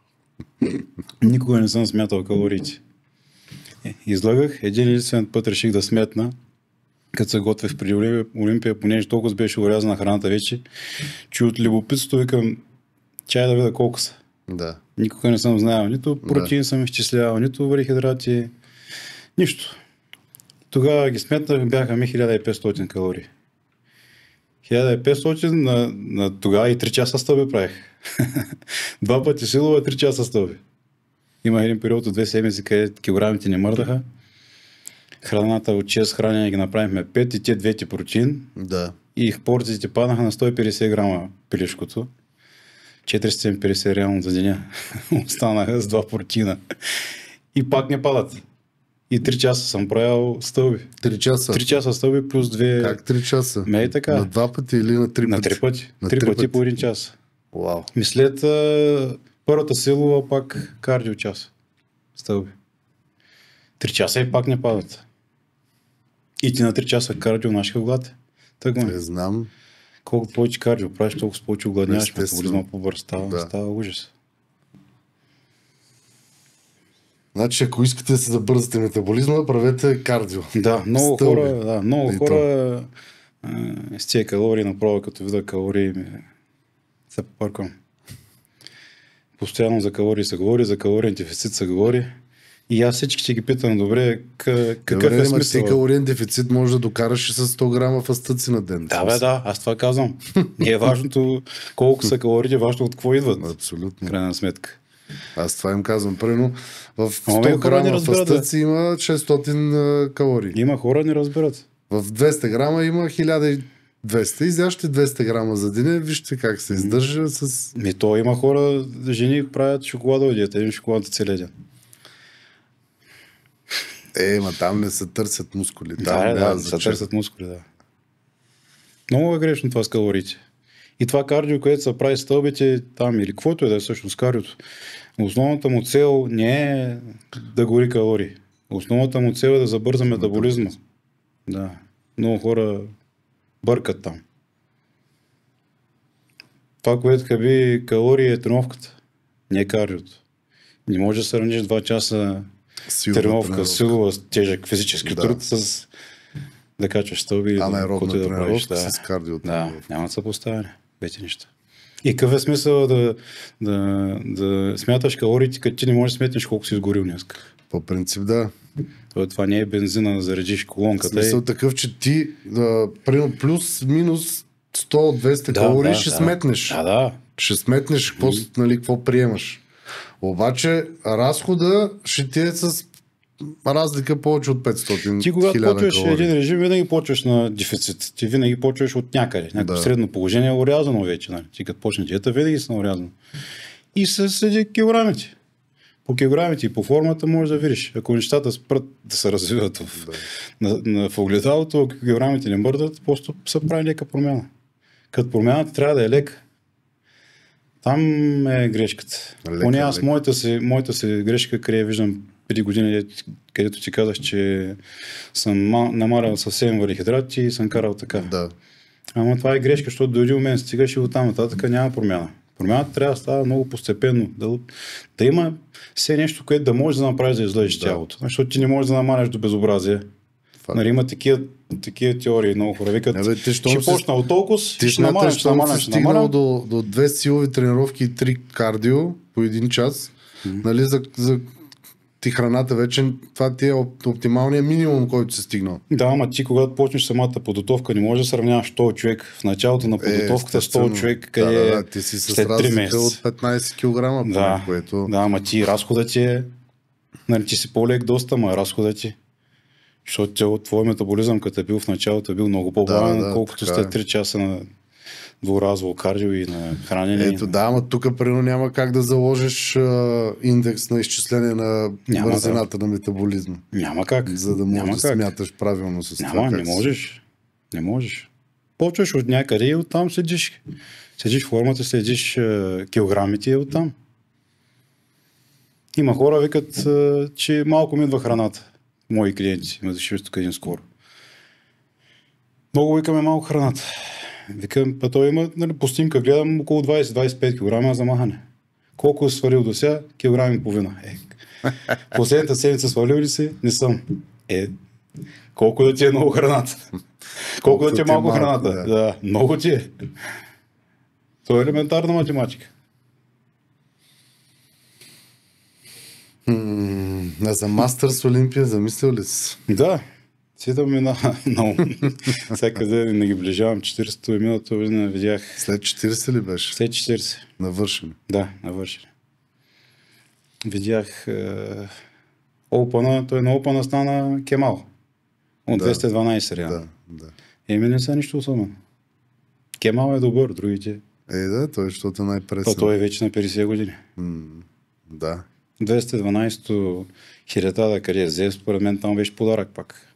[SPEAKER 2] Никога не съм смятал калориите. Е, излагах, един единствен път реших да сметна, като се готвих при Олимпия, понеже толкова беше урязана храната вече, че от любопитството викам чай да видя колко са. Да. Никога не съм знаел. Нито протеин да. съм изчислявал, нито върхидрати, нищо. Тогава ги сметнах, бяха ми 1500 калории. 1500 на, на тогава и 3 часа стълби правих. Два пъти силова, 3 часа стълби. Има един период от две седмици, където килограмите не мърдаха. Храната от 6 хранения ги направихме 5 и те двете протеин. Да. И порциите паднаха на 150 грама пилешкото. 450 реално за деня. Останаха с два протеина. И пак не падат. И 3 часа съм правил стълби. 3 часа? 3 часа стълби плюс 2... Как 3 часа? Не е така. На два пъти или на 3 пъти? На 3 пъти. На 3, пъти, по 1 час. Вау. след първата силова пак кардио час. Стълби. 3 часа и пак не падат. И ти на 3 часа кардио нашия глад. Е? Тъгма. Не знам. Колко повече кардио правиш, толкова повече огладняваш метаболизма по-бърз. Става, да. става ужас. Значи, ако искате да се забързате метаболизма, правете кардио. Да, много Стълби. хора, да, много и хора е, с тези калории направо, като вида калории, ми... се попъркам. Постоянно за калории се говори, за калориен дефицит се говори. И аз всички ще ги питам, добре, какъв добре, е смисъл? Ти калориен дефицит
[SPEAKER 1] може да докараш и с 100 грама фастъци на ден. Да, бе, да,
[SPEAKER 2] аз това казвам. Не е важното колко са калориите, е важно от какво идват. Абсолютно. Крайна сметка. Аз това им казвам. Примерно в 100 грама фастъци
[SPEAKER 1] има 600 калории. Има хора не разбират. В 200 грама има 1000 200, изящи 200 грама за деня, вижте как
[SPEAKER 2] се издържа с... Ми то има хора, жени правят шоколадова диета, един шоколад е цели ден. Е, ма там не се търсят мускули. Там да, е, да, да се търсят мускули, да. Много е грешно това с калориите. И това кардио, което се прави стълбите там или каквото е да е всъщност кардиото, основната му цел не е да гори калории. Основната му цел е да забърза метаболизма. Да. Много хора бъркат там. Това, което хаби калории е тренировката, не е кардиото. Не може да сравниш 2 часа силова тренировка, тренировка, силова, тежък физически да. труд с да качваш стълби анаеробна да, тренировка да, с кардио. Да, няма да поставяне двете неща. И какъв е смисъл да, да, да смяташ калориите, като ти не можеш да сметнеш колко си изгорил днес? По принцип да. То, това не е бензина да заредиш колонката. Смисъл е...
[SPEAKER 1] такъв, че ти да, плюс-минус 100-200 да, калории да, ще да. сметнеш. Да, да. Ще сметнеш какво, нали, какво приемаш. Обаче разхода ще ти е с разлика повече от 500 Ти когато почваш калории. един
[SPEAKER 2] режим, винаги почваш на дефицит. Ти винаги почваш от някъде. Някакво да. средно положение е урязано вече. Нали? Ти като почне диета, винаги са урязано. И се следи килограмите. По килограмите и по формата можеш да видиш. Ако нещата спрат да се развиват в, да. на, на, в огледалото, ако килограмите не мърдат, просто се прави лека промяна. Като промяната трябва да е лека. Там е грешката. Лека, Поне аз моята си, моята си грешка крие, виждам преди година, където ти казах, че съм намарял съвсем валихидрати и съм карал така. Да. Ама това е грешка, защото дори у мен стигаш и оттам нататък няма промяна. Промяната трябва да става много постепенно. Да, да има все нещо, което да можеш да направиш да излезеш да. тялото. Защото ти не можеш да намаляш до безобразие. Нали, има такива, теории, много хора викат, не, бе, ти ще си... почна от толкова, ти ще намаляш, ще намаляш, ще намаляш. до,
[SPEAKER 1] до две силови тренировки и три кардио по един час, mm-hmm. нали, за, за
[SPEAKER 2] ти храната вече, това ти е оптималният минимум, който се стигнал. Да, ама ти когато почнеш самата подготовка, не можеш да сравняваш 100 човек в началото на е, подготовката е, 100 човек, къде да, да, да, ти си след 3 месеца. от 15 кг, да, което... Да, ама ти разхода ти е... Нали, ти си по-лег доста, ама разхода ти. Е. Защото твой метаболизъм, като е бил в началото, е бил много по-бавен, да, да, колкото сте 3 е. часа на двуразово кардио и на хранене. Ето да, ама
[SPEAKER 1] тук прино няма как да заложиш а, индекс на изчисление
[SPEAKER 2] на няма бързината как. на метаболизма. Няма как. За да можеш няма да как. смяташ правилно с няма, това. Няма, не можеш. Не можеш. Почваш от някъде и оттам седиш. Следиш формата, следиш килограмите и оттам. Има хора, викат, че малко ми идва храната. Мои клиенти, ме тук един скоро. Много викаме малко храната. Викам, па той има нали, снимка, гледам около 20-25 кг за махане. Колко е свалил до сега? Килограм и половина. Е. Последната седмица свалил ли си? Не съм. Е, колко да ти е много храната? Колко, да ти е, е малко, храната? Да. да, много ти е. То е елементарна математика.
[SPEAKER 1] А за Мастърс Олимпия замислил ли си? Да, Седа да на, на
[SPEAKER 2] ум. Сега къде ги ближавам 40-то и миналото година видях. След 40 ли беше? След 40. Навършили? Да, навършили. Видях е, Опана, той на Опана стана Кемал. От да, 212 реално. Да, да. Еми не са нищо особено. Кемал е добър, другите. Е, да, той е, защото е най-пресен. То, той е вече на 50 години. М- да. 212-то да къде е Зев, според мен там беше подарък пак.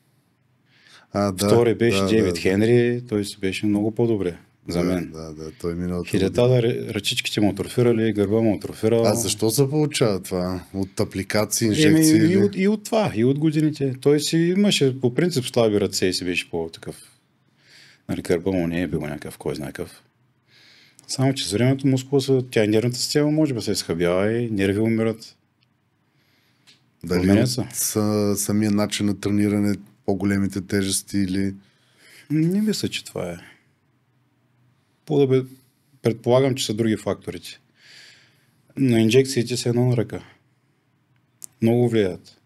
[SPEAKER 1] А, да, Втори беше да, Девид да,
[SPEAKER 2] Хенри, той си беше много по-добре за да, мен. Да, да, той минал. да, ръчичките му атрофирали, гърба му атрофирал. А защо се получава това? От апликации, инжекции? Еми, и, от, и от това, и от годините. Той си имаше по принцип слаби ръце и си беше по-такъв. Нали, гърба му не е бил някакъв, кой знае какъв. Само, че с времето мускула са, тя нервната система може би се изхъбява и нерви умират.
[SPEAKER 1] Дали са. самия начин на трениране по-големите тежести или...
[SPEAKER 2] Не мисля, че това е. По-добре, предполагам, че са други факторите. На инжекциите са едно на ръка. Много влияят.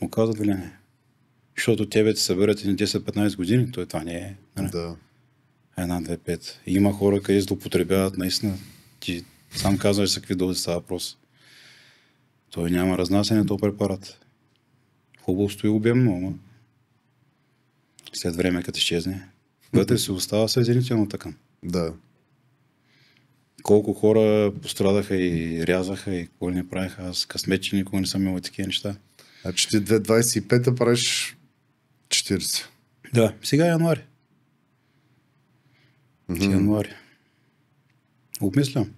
[SPEAKER 2] Оказват влияние. Защото тебе те събират и на 10-15 години, то е това не е. Не? Нали? Да. Една, две, пет. има хора, къде злоупотребяват наистина. Ти сам казваш за какви дози става въпрос. Той няма разнасяне, то препарат хубаво стои обемно, ама след време като изчезне. Вътре се остава съединителна тъкан. Да. Колко хора пострадаха и рязаха и какво не правиха. Аз късмет, че никога не съм имал такива неща. А значи че ти 25-та правиш 40. Да, сега е януари. Mm-hmm. Януари. Обмислям.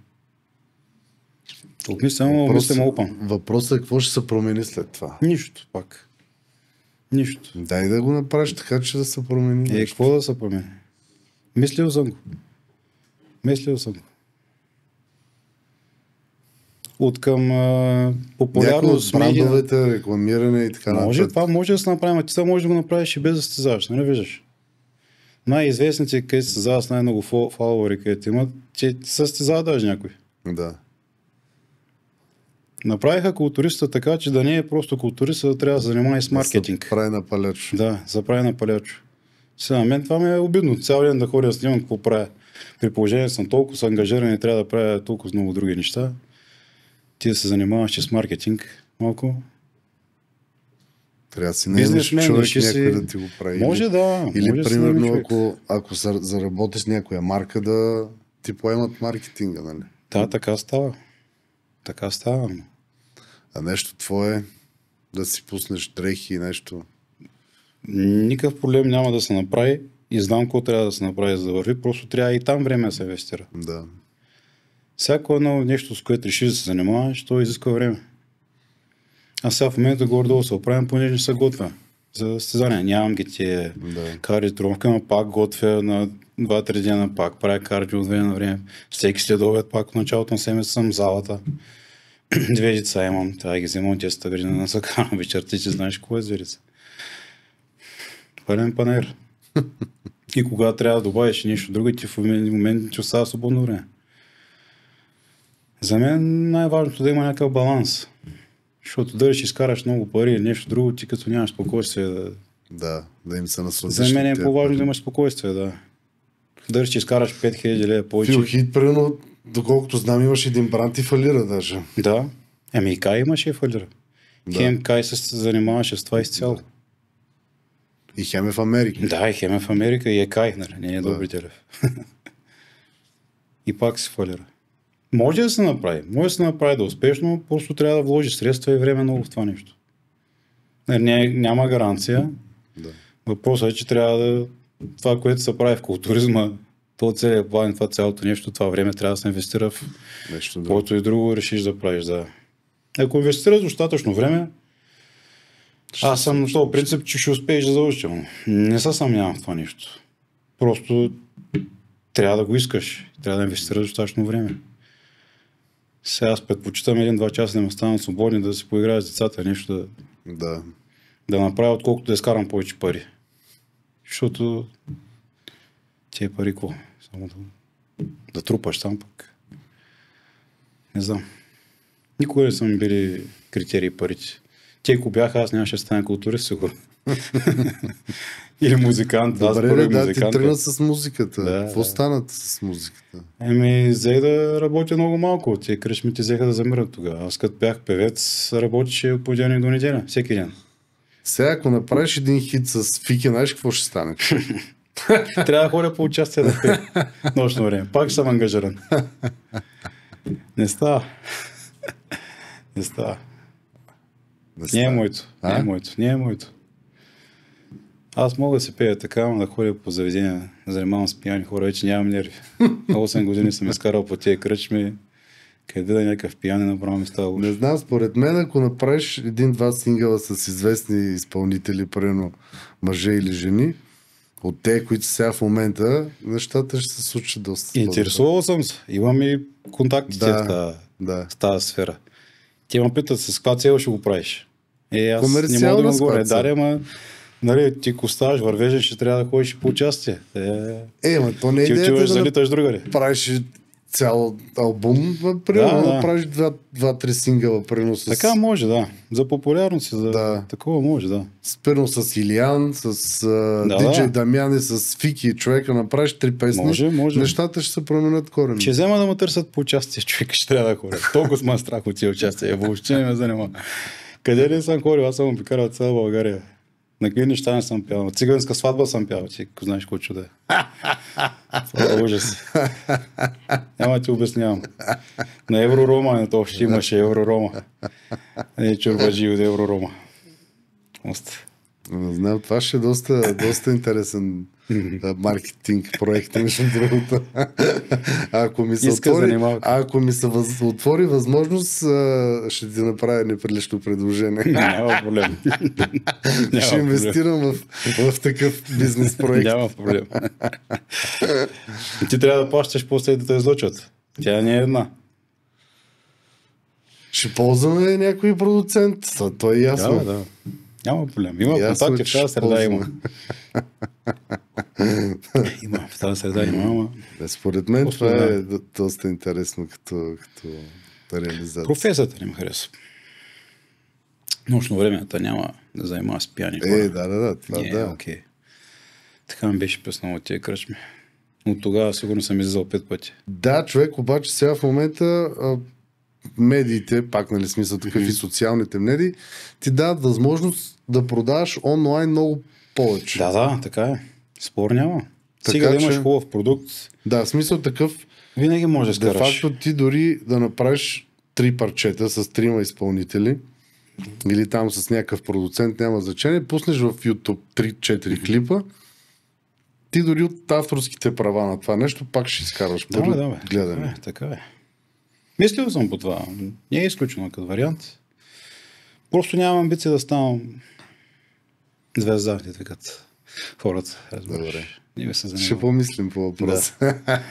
[SPEAKER 2] Обмислям, обмислям опан. Въпросът
[SPEAKER 1] е какво ще се промени след това? Нищо пак. Нищо. Дай да го направиш
[SPEAKER 2] така, че да се промени. Е, какво да се промени? Мислил съм го. Мислил съм го. От към а, популярност. Някои от брандовете, медиа... рекламиране и така нататък. Може, това може да се направи, а ти това може да го направиш и без да състезаваш, нали виждаш? Най-известните, където се с най-много фолуари, където имат, че състезават даже някой. Да. Направиха културиста така, че да не е просто културист, да трябва да се занимава и с маркетинг. Да прави на палеч. Да, за прави на палеч. Сега, мен това ми е обидно. Цял ден да ходя с снимам какво правя. При положение съм толкова ангажиран и трябва да правя толкова много други неща. Ти да се занимаваш с маркетинг малко. Трябва да си наемеш човек си... някой да ти го прави. Може да. Или може примерно,
[SPEAKER 1] ако, ако заработиш с някоя марка, да ти поемат маркетинга, нали?
[SPEAKER 2] Да, така става
[SPEAKER 1] така става. А
[SPEAKER 2] нещо твое, да си пуснеш дрехи и нещо? Никакъв проблем няма да се направи и знам какво трябва да се направи за да върви, просто трябва и там време да се инвестира. Да. Всяко едно нещо, с което решиш да се занимаваш, то изисква време. А сега в момента горе-долу се оправям, понеже не се готвя за състезания. Нямам ги тия да. кари, тромка, но пак готвя на Два-три дена пак правя кардио от време на време. Всеки след обед, пак в началото на седмица съм в залата. Две деца имам, трябва да ги взема от 10-та година на сака. вечерта, ти знаеш кое е зверица. Пълен панер. И кога трябва да добавиш нещо друго, ти в момент ти остава свободно време. За мен най-важното е да има някакъв баланс. Защото да ще изкараш много пари или нещо друго, ти като нямаш спокойствие да... Да, да им се насладиш. За мен е по-важно да имаш спокойствие, да. Дали ще изкараш 5000 лева повече. Хит, примерно, доколкото знам, имаше един бранд и фалира даже. Да. Еми и Кай имаше и фалира. Да. Хем Кай се занимаваше с това изцяло. Да. И Хем е в Америка. Да, и Хем е в Америка и е Кай, нали? Не е да. добри телев. и пак се фалира. Може да се направи. Може да се направи да е успешно, просто трябва да вложи средства и време много в това нещо. Нали, няма гаранция. Да. Въпросът е, че трябва да това, което се прави в културизма, то целият план, това цялото нещо, това време трябва да се инвестира в нещо, което и друго решиш да правиш. Да. Ако инвестираш достатъчно време, ще аз съм на този принцип, че ще успееш задължително. Не се съмнявам в това нещо. Просто трябва да го искаш. Трябва да инвестираш достатъчно време. Сега аз предпочитам един-два часа да ме станат свободни, да се поиграя с децата, нещо да, да. да направя, отколкото да изкарам повече пари. Защото ти е пари какво? Само да, да трупаш там пък. Не знам. Никога не съм били критерии парите. Те, ако бяха, аз нямаше да стана културист, сигурно. Или музикант. Добре, да, да, музикант. ти тръгна с музиката. Да, Какво да. станат с музиката? Еми, взех да работя много малко. Те ти взеха да замират тогава. Аз като бях певец, работеше по ден и до неделя. Всеки ден. Сега, ако направиш един хит с Фики, знаеш какво ще стане? Трябва да ходя по участие да пея. Нощно време. Пак съм ангажиран. Не става. Не става. Не, не е моето. Не е моето. Не е моето. Аз мога да се пея така, но да ходя по заведения, занимавам с пияни хора, вече нямам нерви. 8 години съм изкарал по тези кръчми, къде да е някакъв пиян, направо ми става Не знам, според мен, ако
[SPEAKER 1] направиш един-два сингъла с известни изпълнители, примерно мъже или жени, от те, които сега в момента, нещата ще се случат доста. Интересувал
[SPEAKER 2] съм се. Имам и контакти да, с, тази, да. с тази сфера. Те ме питат с каква цел ще го правиш. Е, аз не мога да го говоря. Да, нали, ти костаж, вървежен, ще трябва да ходиш и по участие. Е, е ма то не е идеята отиваш, да залиташ другаре. Правиш
[SPEAKER 1] цял албум, примерно да, да. правиш два, два-три сингъла, примерно с... Така може, да. За популярност, за да. такова може, да. Спирно с Илиан, с uh, да, диджей да. Дамян и
[SPEAKER 2] с Фики, човека,
[SPEAKER 1] направиш три
[SPEAKER 2] песни, може, може. нещата ще се променят коренно. Ще взема да му търсят по участие, човека ще трябва да хоря. Толкова сме страх от тия участие. въобще не ме занимава. Къде ли съм хорил? Аз съм обикарал цяла България. На какви неща не съм пял? Циганска сватба съм пял, ти ако знаеш какво чудо е. е ужас. Няма ти обяснявам. На Евророма, на то още имаше Евророма. Не чурбажи от Евророма. Оста. Не знам, това ще е доста, доста
[SPEAKER 1] интересен маркетинг проект, между другото. ако ми се Иска отвори, ако ми се въз... отвори възможност, ще ти направя неприлично предложение. Няма проблем. ще инвестирам в, в такъв бизнес проект. Няма проблем.
[SPEAKER 2] ти трябва да плащаш после да те излъчат. Тя не е една. Ще ползваме някой
[SPEAKER 1] продуцент. Това е ясно. Да, да. Няма проблем. Има контакти в тази среда има. има, в тази среда има, ама... според мен това е
[SPEAKER 2] доста интересно като, като реализация. Професията не ми харесва. Нощно времето няма да занимава с пияни е, хора. Е, да, да, да. Това, Не, да. Така ми беше песна от тия кръчми. От тогава сигурно съм излизал пет пъти. Да,
[SPEAKER 1] човек, обаче сега в момента медиите, пак нали смисъл такъв и социалните медии, ти дават възможност да продаваш онлайн много повече. Да, да, така е. Спор няма. Така, Сега да имаш че... хубав продукт. Да, в смисъл такъв. Винаги можеш да скараш. факто ти дори да направиш три парчета с трима изпълнители или там с някакъв продуцент, няма значение, пуснеш в YouTube 3-4 клипа, ти дори от авторските права на това нещо пак ще изкарваш. Да, да, да,
[SPEAKER 2] Гледане. Е, така е. Мислил съм по това. Не е изключено като вариант. Просто нямам амбиция да ставам звезда, те викат
[SPEAKER 1] хората. Разбираш. Добре. Ние се занимаваме. Ще помислим по въпроса. Да.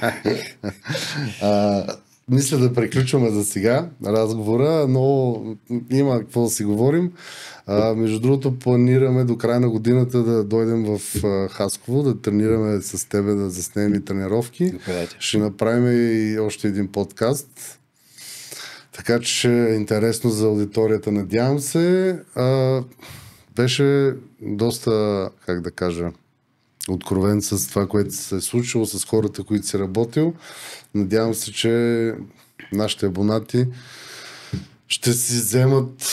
[SPEAKER 1] а, мисля да приключваме за сега разговора, но има какво да си говорим. А, между другото, планираме до края на годината да дойдем в Хасково, да тренираме с тебе, да заснем и тренировки. Добре. Ще направим и още един подкаст. Така че интересно за аудиторията, надявам се. А, беше доста, как да кажа, откровен с това, което се е случило, с хората, които си работил. Надявам се, че нашите абонати ще си вземат,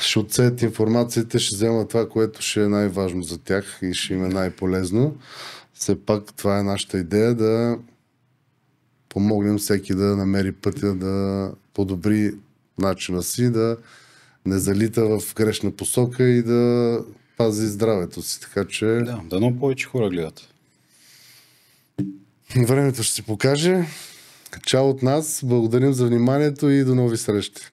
[SPEAKER 1] ще отсеят информацията, ще вземат това, което ще е най-важно за тях и ще им е най-полезно. Все пак това е нашата идея да помогнем всеки да намери пътя да подобри начина си, да не залита в грешна посока и да пази здравето си. Така че... Да, дано повече хора гледат. Времето ще се покаже. Чао от нас. Благодарим за вниманието и до нови срещи.